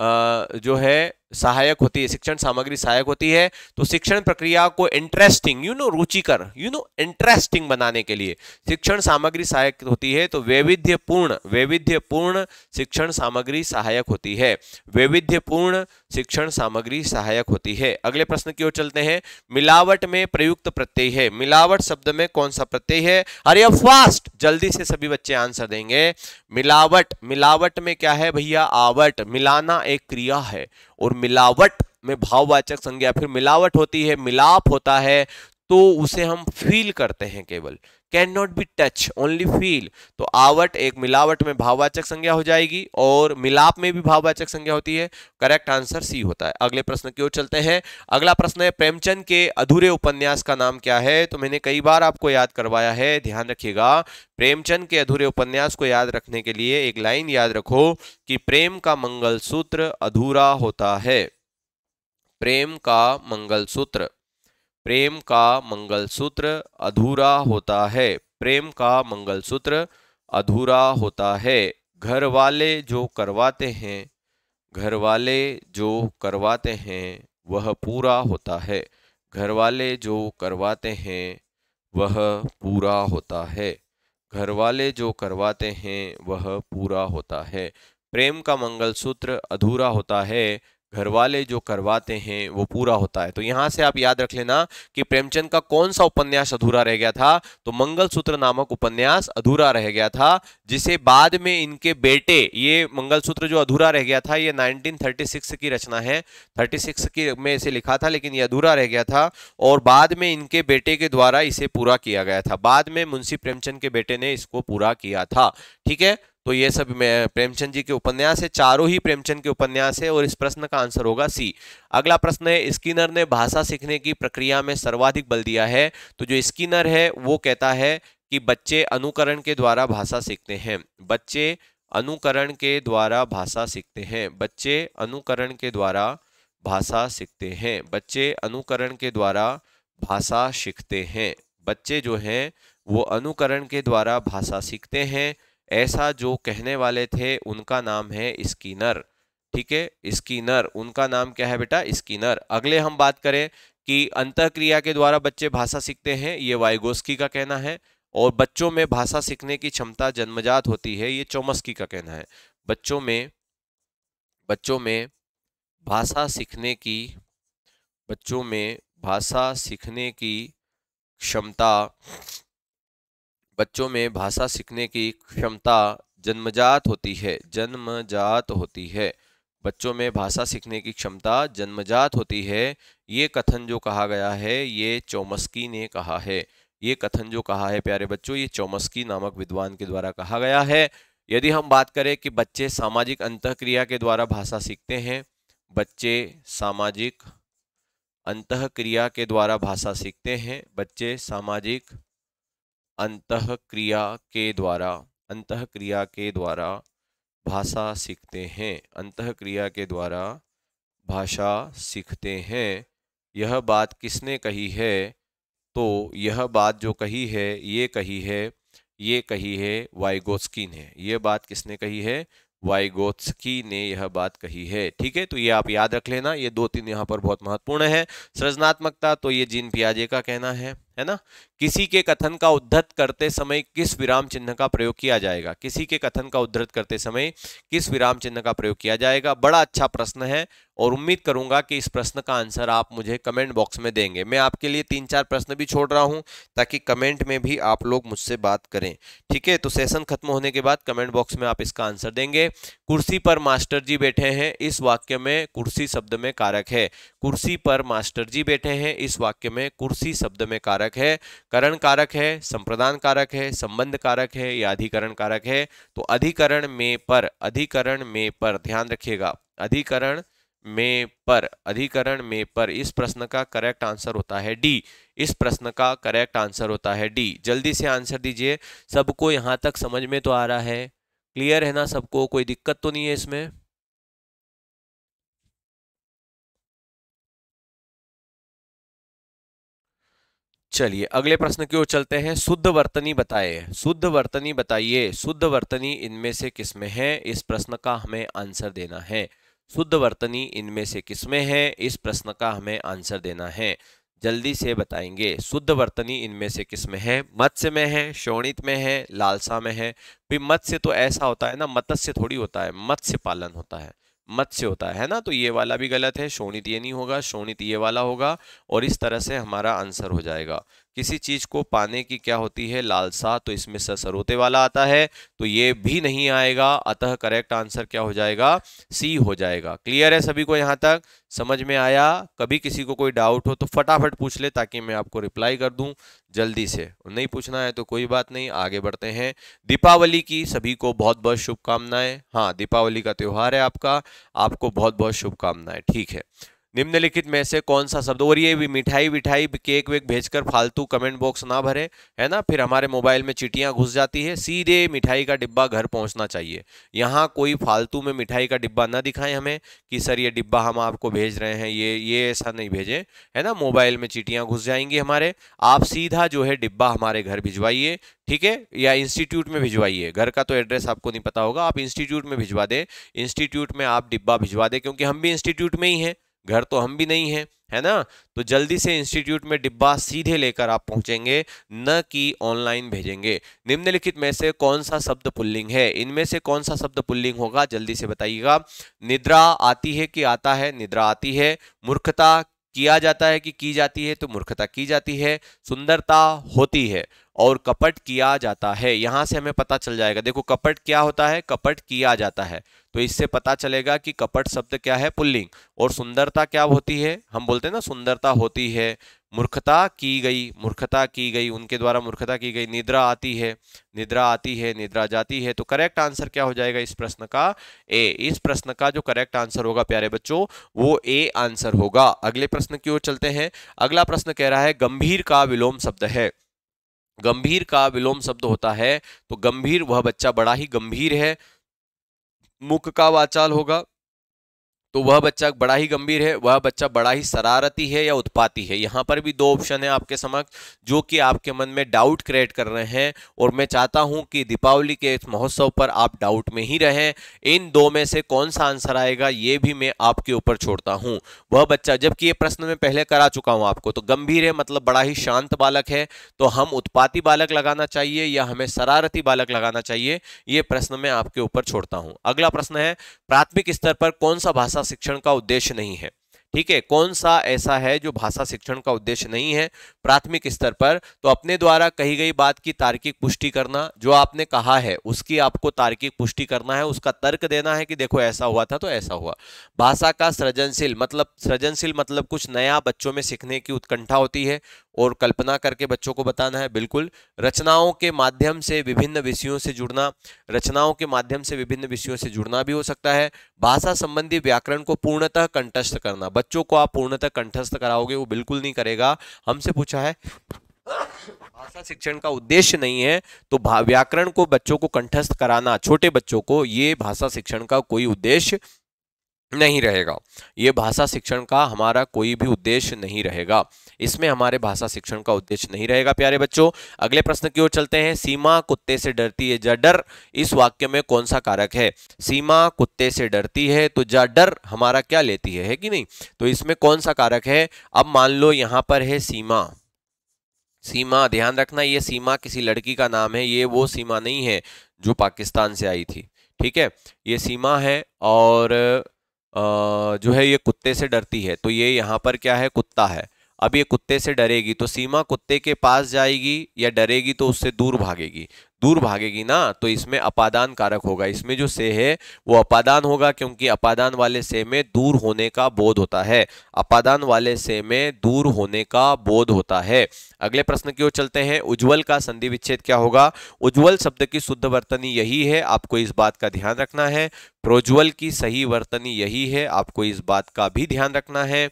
जो है सहायक होती है शिक्षण सामग्री सहायक होती है तो शिक्षण प्रक्रिया को इंटरेस्टिंग यू नो रुचिकर यू नो इंटरेस्टिंग बनाने के लिए शिक्षण सामग्री सहायक होती है तो वैविध्यपूर्ण वैविध्यपूर्ण शिक्षण सामग्री सहायक होती है वैविध्यपूर्ण शिक्षण सामग्री सहायक होती है अगले प्रश्न की ओर चलते हैं मिलावट में प्रयुक्त प्रत्यय है मिलावट शब्द में कौन सा प्रत्यय है अरे अब फास्ट जल्दी से सभी बच्चे आंसर देंगे मिलावट मिलावट में क्या है भैया आवट मिलाना एक क्रिया है और मिलावट में भाववाचक संज्ञा फिर मिलावट होती है मिलाप होता है तो उसे हम फील करते हैं केवल can not be touch only feel तो आवट एक मिलावट में भाववाचक संज्ञा हो जाएगी और मिलाप में भी भाववाचक संज्ञा होती है करेक्ट आंसर सी होता है अगले प्रश्न की ओर चलते हैं अगला प्रश्न है प्रेमचंद के अधूरे उपन्यास का नाम क्या है तो मैंने कई बार आपको याद करवाया है ध्यान रखिएगा प्रेमचंद के अधूरे उपन्यास को याद रखने के लिए एक लाइन याद रखो कि प्रेम का मंगलसूत्र अधूरा होता है प्रेम का मंगलसूत्र प्रेम का मंगलसूत्र अधूरा होता है प्रेम का मंगलसूत्र अधूरा होता है घर वाले जो करवाते हैं घर वाले जो करवाते हैं वह पूरा होता है घर वाले जो करवाते हैं वह पूरा होता है घर वाले जो करवाते हैं वह पूरा होता है प्रेम का मंगलसूत्र अधूरा होता है घर वाले जो करवाते हैं वो पूरा होता है तो यहाँ से आप याद रख लेना कि प्रेमचंद का कौन सा उपन्यास अधूरा रह गया था तो मंगलसूत्र नामक उपन्यास अधूरा रह गया था जिसे बाद में इनके बेटे ये मंगलसूत्र जो अधूरा रह गया था ये 1936 की रचना है 36 की में इसे लिखा था लेकिन ये अधूरा रह गया था और बाद में इनके बेटे के द्वारा इसे पूरा किया गया था बाद में मुंशी प्रेमचंद के बेटे ने इसको पूरा किया था ठीक है तो ये सब प्रेमचंद जी के उपन्यास है चारों ही प्रेमचंद के उपन्यास है और इस प्रश्न का आंसर होगा सी अगला प्रश्न है स्किनर ने भाषा सीखने की प्रक्रिया में सर्वाधिक बल दिया है तो जो स्किनर है वो कहता है कि बच्चे अनुकरण के द्वारा भाषा सीखते हैं बच्चे अनुकरण के द्वारा भाषा सीखते हैं बच्चे अनुकरण के द्वारा भाषा सीखते हैं बच्चे अनुकरण के द्वारा भाषा सीखते हैं बच्चे जो हैं वो अनुकरण के द्वारा भाषा सीखते हैं ऐसा जो कहने वाले थे उनका नाम है स्कीनर ठीक है स्कीनर उनका नाम क्या है बेटा स्कीनर अगले हम बात करें कि क्रिया के द्वारा बच्चे भाषा सीखते हैं ये वाइगोस्की का कहना है और बच्चों में भाषा सीखने की क्षमता जन्मजात होती है ये चौमस्की का कहना है बच्चों में बच्चों में भाषा सीखने की बच्चों में भाषा सीखने की क्षमता बच्चों में भाषा सीखने की क्षमता जन्मजात होती है जन्मजात होती है बच्चों में भाषा सीखने की क्षमता जन्मजात होती है ये कथन जो कहा गया है ये चौमस्की ने कहा है ये कथन जो कहा है प्यारे बच्चों ये चौमस्की नामक विद्वान के द्वारा कहा गया है यदि हम बात करें कि बच्चे सामाजिक अंतक्रिया के द्वारा भाषा सीखते हैं बच्चे सामाजिक अंतक्रिया के द्वारा भाषा सीखते हैं बच्चे सामाजिक अंत क्रिया के द्वारा अंत क्रिया के द्वारा भाषा सीखते हैं अंत क्रिया के द्वारा भाषा सीखते हैं यह बात किसने कही है तो यह बात जो कही है ये कही है ये कही है वाइगोत्स्की ने यह बात किसने कही है वाइगोत्स्की ने यह बात कही है ठीक है तो ये आप याद रख लेना ये दो तीन यहाँ पर बहुत महत्वपूर्ण है सृजनात्मकता तो ये जीन पियाजे का कहना है है ना किसी के कथन का उद्धत करते समय किस विराम चिन्ह का प्रयोग किया जाएगा किसी के कथन का उद्धत करते समय किस विराम चिन्ह का प्रयोग किया जाएगा बड़ा अच्छा प्रश्न है और उम्मीद करूंगा कि इस प्रश्न का आंसर आप मुझे कमेंट बॉक्स में देंगे मैं आपके लिए तीन चार प्रश्न भी छोड़ रहा हूं ताकि कमेंट में भी आप लोग मुझसे बात करें ठीक है तो सेशन खत्म होने के बाद कमेंट बॉक्स में आप इसका आंसर देंगे कुर्सी पर मास्टर जी बैठे हैं इस वाक्य में कुर्सी शब्द में कारक है कुर्सी पर मास्टर जी बैठे हैं इस वाक्य में कुर्सी शब्द में कारक है करण कारक है संप्रदान कारक है संबंध कारक है या अधिकरण कारक है तो अधिकरण में पर अधिकरण में पर ध्यान रखिएगा अधिकरण में पर अधिकरण में पर इस प्रश्न का करेक्ट आंसर होता है डी इस प्रश्न का करेक्ट आंसर होता है डी जल्दी से आंसर दीजिए सबको यहाँ तक समझ में तो आ रहा है क्लियर है ना सबको कोई दिक्कत तो नहीं है इसमें चलिए अगले प्रश्न की ओर चलते हैं शुद्ध वर्तनी बताए शुद्ध वर्तनी बताइए शुद्ध वर्तनी इनमें से किसमें है इस प्रश्न का हमें आंसर देना है शुद्ध वर्तनी इनमें से किसमें है इस प्रश्न का हमें आंसर देना है जल्दी से बताएंगे शुद्ध वर्तनी इनमें से किसमें है मत्स्य में है शोणित में है लालसा में है भी मत्स्य तो ऐसा होता है ना मत्स्य थोड़ी होता है मत्स्य पालन होता है मत से होता है ना तो ये वाला भी गलत है शोणित ये नहीं होगा शोणित ये वाला होगा और इस तरह से हमारा आंसर हो जाएगा किसी चीज़ को पाने की क्या होती है लालसा तो इसमें सरोते वाला आता है तो ये भी नहीं आएगा अतः करेक्ट आंसर क्या हो जाएगा सी हो जाएगा क्लियर है सभी को यहाँ तक समझ में आया कभी किसी को कोई डाउट हो तो फटाफट पूछ ले ताकि मैं आपको रिप्लाई कर दूं जल्दी से नहीं पूछना है तो कोई बात नहीं आगे बढ़ते हैं दीपावली की सभी को बहुत बहुत शुभकामनाएं हाँ दीपावली का त्यौहार है आपका आपको बहुत बहुत शुभकामनाएं ठीक है निम्नलिखित में से कौन सा शब्द और ये भी मिठाई विठाई केक वेक भेजकर फालतू कमेंट बॉक्स ना भरे है ना फिर हमारे मोबाइल में चिटियाँ घुस जाती है सीधे मिठाई का डिब्बा घर पहुँचना चाहिए यहाँ कोई फालतू में मिठाई का डिब्बा ना दिखाएं हमें कि सर ये डिब्बा हम आपको भेज रहे हैं ये ये ऐसा नहीं भेजें है ना मोबाइल में चिटियाँ घुस जाएंगी हमारे आप सीधा जो है डिब्बा हमारे घर भिजवाइए ठीक है या इंस्टीट्यूट में भिजवाइए घर का तो एड्रेस आपको नहीं पता होगा आप इंस्टीट्यूट में भिजवा दें इंस्टीट्यूट में आप डिब्बा भिजवा दें क्योंकि हम भी इंस्टीट्यूट में ही हैं घर तो हम भी नहीं हैं है ना तो जल्दी से इंस्टीट्यूट में डिब्बा सीधे लेकर आप पहुंचेंगे न कि ऑनलाइन भेजेंगे निम्नलिखित में से कौन सा शब्द पुल्लिंग है इनमें से कौन सा शब्द पुल्लिंग होगा जल्दी से बताइएगा निद्रा आती है कि आता है निद्रा आती है मूर्खता किया जाता है कि की जाती है तो मूर्खता की जाती है सुंदरता होती है और कपट किया जाता है यहां से हमें पता चल जाएगा देखो कपट क्या होता है कपट किया जाता है तो इससे पता चलेगा कि कपट शब्द क्या है पुल्लिंग और सुंदरता क्या होती है हम बोलते हैं ना सुंदरता होती है मूर्खता की गई मूर्खता की गई उनके द्वारा मूर्खता की गई निद्रा आती है निद्रा आती है निद्रा जाती है तो करेक्ट आंसर क्या हो जाएगा इस प्रश्न का ए इस प्रश्न का जो करेक्ट आंसर होगा प्यारे बच्चों वो ए आंसर होगा अगले प्रश्न की ओर चलते हैं अगला प्रश्न कह रहा है गंभीर का विलोम शब्द है गंभीर का विलोम शब्द होता है तो गंभीर वह बच्चा बड़ा ही गंभीर है मुख का वाचाल होगा तो वह बच्चा बड़ा ही गंभीर है वह बच्चा बड़ा ही शरारती है या उत्पाती है यहाँ पर भी दो ऑप्शन है आपके समक्ष जो कि आपके मन में डाउट क्रिएट कर रहे हैं और मैं चाहता हूँ कि दीपावली के इस महोत्सव पर आप डाउट में ही रहें इन दो में से कौन सा आंसर आएगा ये भी मैं आपके ऊपर छोड़ता हूँ वह बच्चा जबकि ये प्रश्न मैं पहले करा चुका हूँ आपको तो गंभीर है मतलब बड़ा ही शांत बालक है तो हम उत्पाती बालक लगाना चाहिए या हमें शरारती बालक लगाना चाहिए ये प्रश्न मैं आपके ऊपर छोड़ता हूँ अगला प्रश्न है प्राथमिक स्तर पर कौन सा भाषा भाषा शिक्षण का उद्देश्य नहीं है ठीक है कौन सा ऐसा है जो भाषा शिक्षण का उद्देश्य नहीं है प्राथमिक स्तर पर तो अपने द्वारा कही गई बात की तार्किक पुष्टि करना जो आपने कहा है उसकी आपको तार्किक पुष्टि करना है उसका तर्क देना है कि देखो ऐसा हुआ था तो ऐसा हुआ भाषा का सृजनशील मतलब सृजनशील मतलब कुछ नया बच्चों में सीखने की उत्कंठा होती है और कल्पना करके बच्चों को बताना है बिल्कुल रचनाओं के माध्यम से विभिन्न विषयों से जुड़ना रचनाओं के माध्यम से विभिन्न विषयों से जुड़ना भी हो सकता है भाषा संबंधी व्याकरण को पूर्णतः कंठस्थ करना बच्चों को आप पूर्णतः कंठस्थ कराओगे वो बिल्कुल नहीं करेगा हमसे पूछा है भाषा शिक्षण का उद्देश्य नहीं है तो व्याकरण को बच्चों को कंठस्थ कराना छोटे बच्चों को ये भाषा शिक्षण का कोई उद्देश्य नहीं रहेगा ये भाषा शिक्षण का हमारा कोई भी उद्देश्य नहीं रहेगा इसमें हमारे भाषा शिक्षण का उद्देश्य नहीं रहेगा प्यारे बच्चों अगले प्रश्न की ओर चलते हैं सीमा कुत्ते से डरती है जा डर इस वाक्य में कौन सा कारक है सीमा कुत्ते से डरती है तो जा डर हमारा क्या लेती है, है कि नहीं तो इसमें कौन सा कारक है अब मान लो यहां पर है सीमा सीमा ध्यान रखना ये सीमा किसी लड़की का नाम है ये वो सीमा नहीं है जो पाकिस्तान से आई थी ठीक है ये सीमा है और जो है ये कुत्ते से डरती है तो ये यहाँ पर क्या है कुत्ता है अब ये कुत्ते से डरेगी तो सीमा कुत्ते के पास जाएगी या डरेगी तो उससे दूर भागेगी दूर भागेगी ना तो इसमें अपादान कारक होगा इसमें जो से है वो अपादान होगा क्योंकि अपादान वाले से में दूर होने का बोध होता है अपादान वाले से में दूर होने का बोध होता है अगले प्रश्न की ओर चलते हैं उज्जवल का संधि विच्छेद क्या होगा उज्जवल शब्द की शुद्ध वर्तनी यही है आपको इस बात का ध्यान रखना है प्रोज्वल की सही वर्तनी यही है आपको इस बात का भी ध्यान रखना है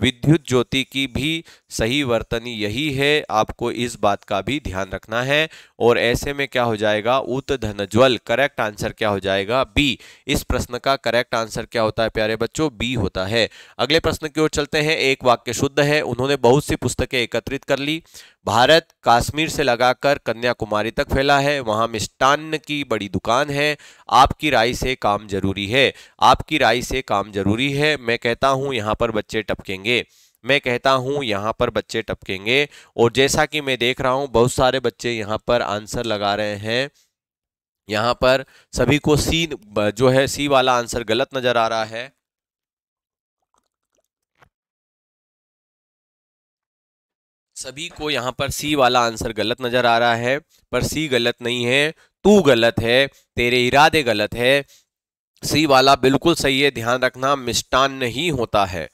विद्युत ज्योति की भी सही वर्तनी यही है आपको इस बात का भी ध्यान रखना है और ऐसे में क्या हो जाएगा उत धनज्वल करेक्ट आंसर क्या हो जाएगा बी इस प्रश्न का करेक्ट आंसर क्या होता है प्यारे बच्चों बी होता है अगले प्रश्न की ओर चलते हैं एक वाक्य शुद्ध है उन्होंने बहुत सी पुस्तकें एकत्रित कर ली भारत काश्मीर से लगाकर कन्याकुमारी तक फैला है वहाँ मिष्टान्न की बड़ी दुकान है आपकी राय से काम जरूरी है आपकी राय से काम जरूरी है मैं कहता हूँ यहाँ पर बच्चे टपकेंगे मैं कहता हूँ यहाँ पर बच्चे टपकेंगे और जैसा कि मैं देख रहा हूँ बहुत सारे बच्चे यहाँ पर आंसर लगा रहे हैं यहाँ पर सभी को सी जो है सी वाला आंसर गलत नज़र आ रहा है सभी को यहाँ पर सी वाला आंसर गलत नज़र आ रहा है पर सी गलत नहीं है तू गलत है तेरे इरादे गलत है सी वाला बिल्कुल सही है ध्यान रखना मिष्टान नहीं होता है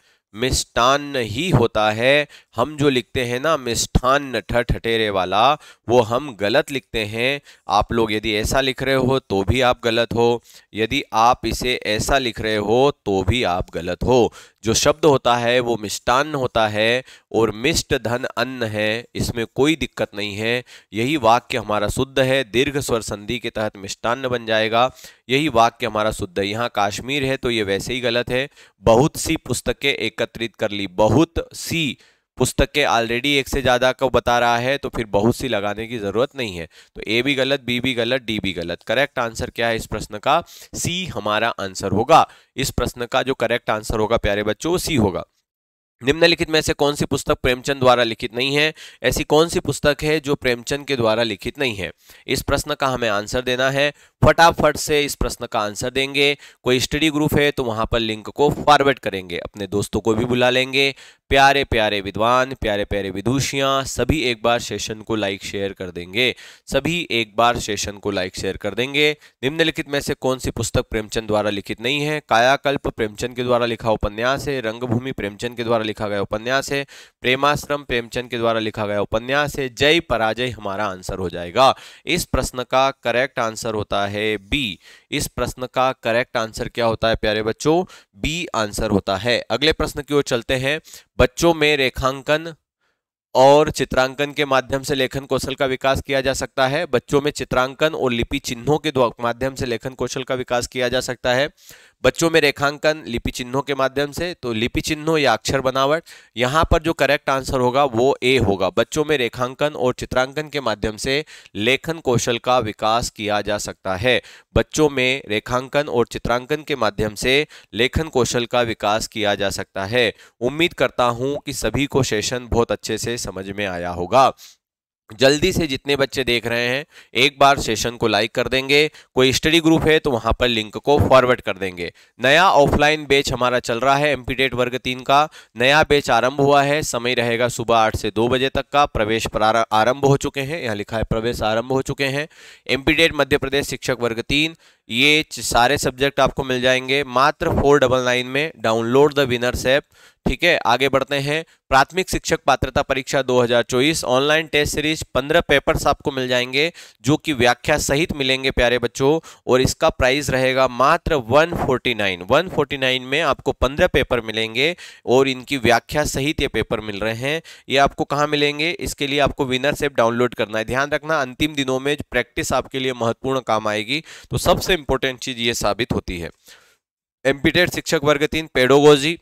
मिष्टान नहीं होता है हम जो लिखते हैं ना मिष्ठान नठर ठटेरे वाला वो हम गलत लिखते हैं आप लोग यदि ऐसा लिख रहे हो तो भी आप गलत हो यदि आप इसे ऐसा लिख रहे हो तो भी आप गलत हो जो शब्द होता है वो मिष्टान्न होता है और मिष्ट धन अन्न है इसमें कोई दिक्कत नहीं है यही वाक्य हमारा शुद्ध है दीर्घ स्वर संधि के तहत मिष्टान्न बन जाएगा यही वाक्य हमारा शुद्ध है यहाँ काश्मीर है तो ये वैसे ही गलत है बहुत सी पुस्तकें एकत्रित कर ली बहुत सी पुस्तक के ऑलरेडी एक से ज़्यादा को बता रहा है तो फिर बहुत सी लगाने की ज़रूरत नहीं है तो ए भी गलत बी भी गलत डी भी गलत करेक्ट आंसर क्या है इस प्रश्न का सी हमारा आंसर होगा इस प्रश्न का जो करेक्ट आंसर होगा प्यारे बच्चों सी होगा निम्नलिखित में से कौन सी पुस्तक प्रेमचंद द्वारा लिखित नहीं है ऐसी कौन सी पुस्तक है जो प्रेमचंद के द्वारा लिखित नहीं है इस प्रश्न का हमें आंसर देना है फटाफट से इस प्रश्न का आंसर देंगे कोई स्टडी ग्रुप है तो वहां पर लिंक को फॉरवर्ड करेंगे अपने दोस्तों को भी बुला लेंगे प्यारे प्यारे विद्वान प्यारे प्यारे विदुषियाँ सभी एक बार सेशन को लाइक शेयर कर देंगे सभी एक बार सेशन को लाइक शेयर कर देंगे निम्नलिखित में से कौन सी पुस्तक प्रेमचंद द्वारा लिखित नहीं है कायाकल्प प्रेमचंद के द्वारा लिखा उपन्यास है रंगभूमि प्रेमचंद के द्वारा द्वारा लिखा गया उपन्यास है प्रेमाश्रम प्रेमचंद के द्वारा लिखा गया उपन्यास है जय पराजय हमारा आंसर हो जाएगा इस प्रश्न का करेक्ट आंसर होता है बी इस प्रश्न का करेक्ट आंसर क्या होता है प्यारे बच्चों बी आंसर होता है अगले प्रश्न की ओर चलते हैं बच्चों में रेखांकन और चित्रांकन के माध्यम से लेखन कौशल का विकास किया जा सकता है बच्चों में चित्रांकन और लिपि चिन्हों के माध्यम से लेखन कौशल का विकास किया जा सकता है बच्चों में रेखांकन लिपि चिन्हों के माध्यम से तो लिपि चिन्हों या अक्षर बनावट यहाँ पर जो करेक्ट आंसर होगा वो ए होगा बच्चों में रेखांकन और चित्रांकन के माध्यम से लेखन कौशल का विकास किया जा सकता है बच्चों में रेखांकन और चित्रांकन के माध्यम से लेखन कौशल का विकास किया जा सकता है उम्मीद करता हूँ कि सभी को सेशन बहुत अच्छे से समझ में आया होगा जल्दी से जितने बच्चे देख रहे हैं एक बार सेशन को लाइक कर देंगे कोई स्टडी ग्रुप है तो वहां पर लिंक को फॉरवर्ड कर देंगे नया ऑफलाइन बेच हमारा चल रहा है एमपीडेट e वर्ग तीन का नया बेच आरंभ हुआ है समय रहेगा सुबह आठ से दो बजे तक का प्रवेश आरंभ हो चुके हैं यहाँ लिखा है प्रवेश आरंभ हो चुके हैं एमपीडेट e मध्य प्रदेश शिक्षक वर्ग तीन ये सारे सब्जेक्ट आपको मिल जाएंगे मात्र फोर डबल नाइन में डाउनलोड द विनर्स ऐप ठीक है आगे बढ़ते हैं प्राथमिक शिक्षक पात्रता परीक्षा 2024 ऑनलाइन टेस्ट सीरीज 15 पेपर्स आपको मिल जाएंगे जो कि व्याख्या सहित मिलेंगे प्यारे बच्चों और इसका प्राइस रहेगा मात्र 149 149 में आपको 15 पेपर मिलेंगे और इनकी व्याख्या सहित ये पेपर मिल रहे हैं ये आपको कहाँ मिलेंगे इसके लिए आपको विनर सेप डाउनलोड करना है ध्यान रखना अंतिम दिनों में प्रैक्टिस आपके लिए महत्वपूर्ण काम आएगी तो सबसे इंपॉर्टेंट चीज़ ये साबित होती है एम्पिटेड शिक्षक वर्ग तीन पेडोगोजी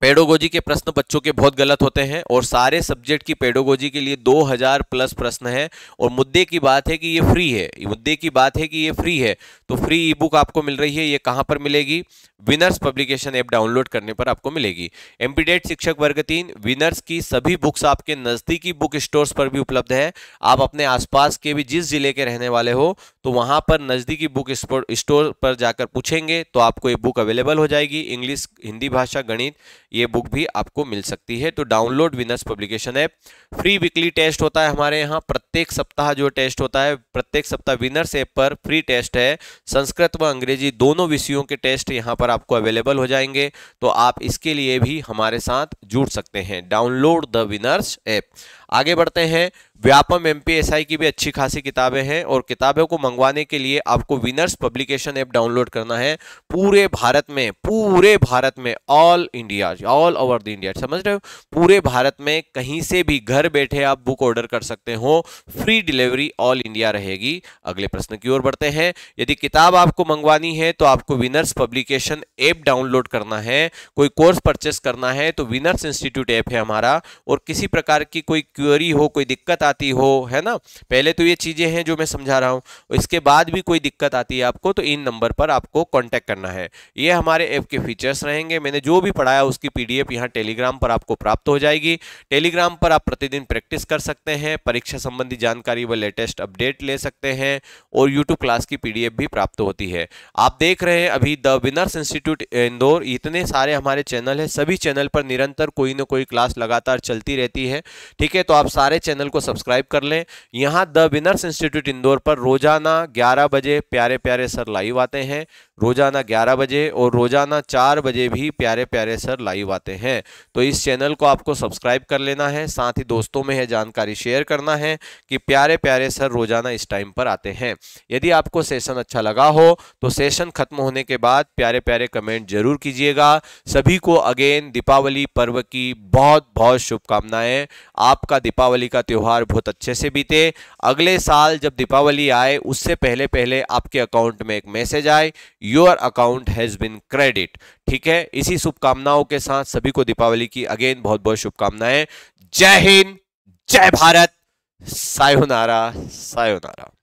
पेडोगोजी के प्रश्न बच्चों के बहुत गलत होते हैं और सारे सब्जेक्ट की पेडोगोजी के लिए 2000 प्लस प्रश्न है और मुद्दे की बात है कि ये फ्री है मुद्दे की बात है कि ये फ्री है तो फ्री ई बुक आपको मिल रही है ये कहाँ पर मिलेगी विनर्स पब्लिकेशन ऐप डाउनलोड करने पर आपको मिलेगी एम्पीडेट शिक्षक वर्ग तीन विनर्स की सभी बुक्स आपके नज़दीकी बुक स्टोर्स पर भी उपलब्ध है आप अपने आसपास के भी जिस जिले के रहने वाले हो तो वहाँ पर नज़दीकी बुक स्टोर पर जाकर पूछेंगे तो आपको ये बुक अवेलेबल हो जाएगी इंग्लिश हिंदी भाषा गणित ये बुक भी आपको मिल सकती है तो download winners publication app free weekly test होता है हमारे यहाँ प्रत्येक सप्ताह जो टेस्ट होता है प्रत्येक सप्ताह विनर्स ऐप पर फ्री टेस्ट है संस्कृत व अंग्रेजी दोनों विषयों के टेस्ट यहाँ पर आपको अवेलेबल हो जाएंगे तो आप इसके लिए भी हमारे साथ जुड़ सकते हैं डाउनलोड द विनर्स ऐप आगे बढ़ते हैं व्यापम एम की भी अच्छी खासी किताबें हैं और किताबों को मंगवाने के लिए आपको विनर्स पब्लिकेशन ऐप डाउनलोड करना है पूरे भारत में पूरे भारत में all India all over the India समझ रहे हो पूरे भारत में कहीं से भी घर बैठे आप बुक ऑर्डर कर सकते हो फ्री डिलीवरी ऑल इंडिया रहेगी अगले प्रश्न की ओर बढ़ते हैं यदि किताब आपको मंगवानी है तो आपको विनर्स पब्लिकेशन ऐप डाउनलोड करना है कोई कोर्स परचेस करना है तो विनर्स इंस्टीट्यूट ऐप है हमारा और किसी प्रकार की कोई क्यूरी हो कोई दिक्कत आती हो है ना पहले तो ये चीज़ें हैं जो मैं समझा रहा हूँ इसके बाद भी कोई दिक्कत आती है आपको तो इन नंबर पर आपको कॉन्टैक्ट करना है ये हमारे ऐप के फीचर्स रहेंगे मैंने जो भी पढ़ाया उसकी पी डी टेलीग्राम पर आपको प्राप्त हो जाएगी टेलीग्राम पर आप प्रतिदिन प्रैक्टिस कर सकते हैं परीक्षा संबंधी जानकारी व लेटेस्ट अपडेट ले सकते हैं और यूट्यूब क्लास की पी भी प्राप्त होती है आप देख रहे हैं अभी द विनर्स इंस्टीट्यूट इंदौर इतने सारे हमारे चैनल हैं सभी चैनल पर निरंतर कोई ना कोई क्लास लगातार चलती रहती है ठीक है तो आप सारे चैनल को सब्सक्राइब कर लें यहाँ द विनर्स इंस्टीट्यूट इंदौर पर रोजाना ग्यारह बजे प्यारे प्यारे सर लाइव आते हैं रोज़ाना 11 बजे और रोज़ाना 4 बजे भी प्यारे प्यारे सर लाइव आते हैं तो इस चैनल को आपको सब्सक्राइब कर लेना है साथ ही दोस्तों में यह जानकारी शेयर करना है कि प्यारे प्यारे सर रोज़ाना इस टाइम पर आते हैं यदि आपको सेशन अच्छा लगा हो तो सेशन खत्म होने के बाद प्यारे प्यारे कमेंट जरूर कीजिएगा सभी को अगेन दीपावली पर्व की बहुत बहुत शुभकामनाएं आपका दीपावली का त्यौहार बहुत अच्छे से बीते अगले साल जब दीपावली आए उससे पहले पहले आपके अकाउंट में एक मैसेज आए your account has been credit ठीक है इसी शुभकामनाओं के साथ सभी को दीपावली की अगेन बहुत बहुत शुभकामनाएं जय हिंद जय भारत सायोनारा सायोनारा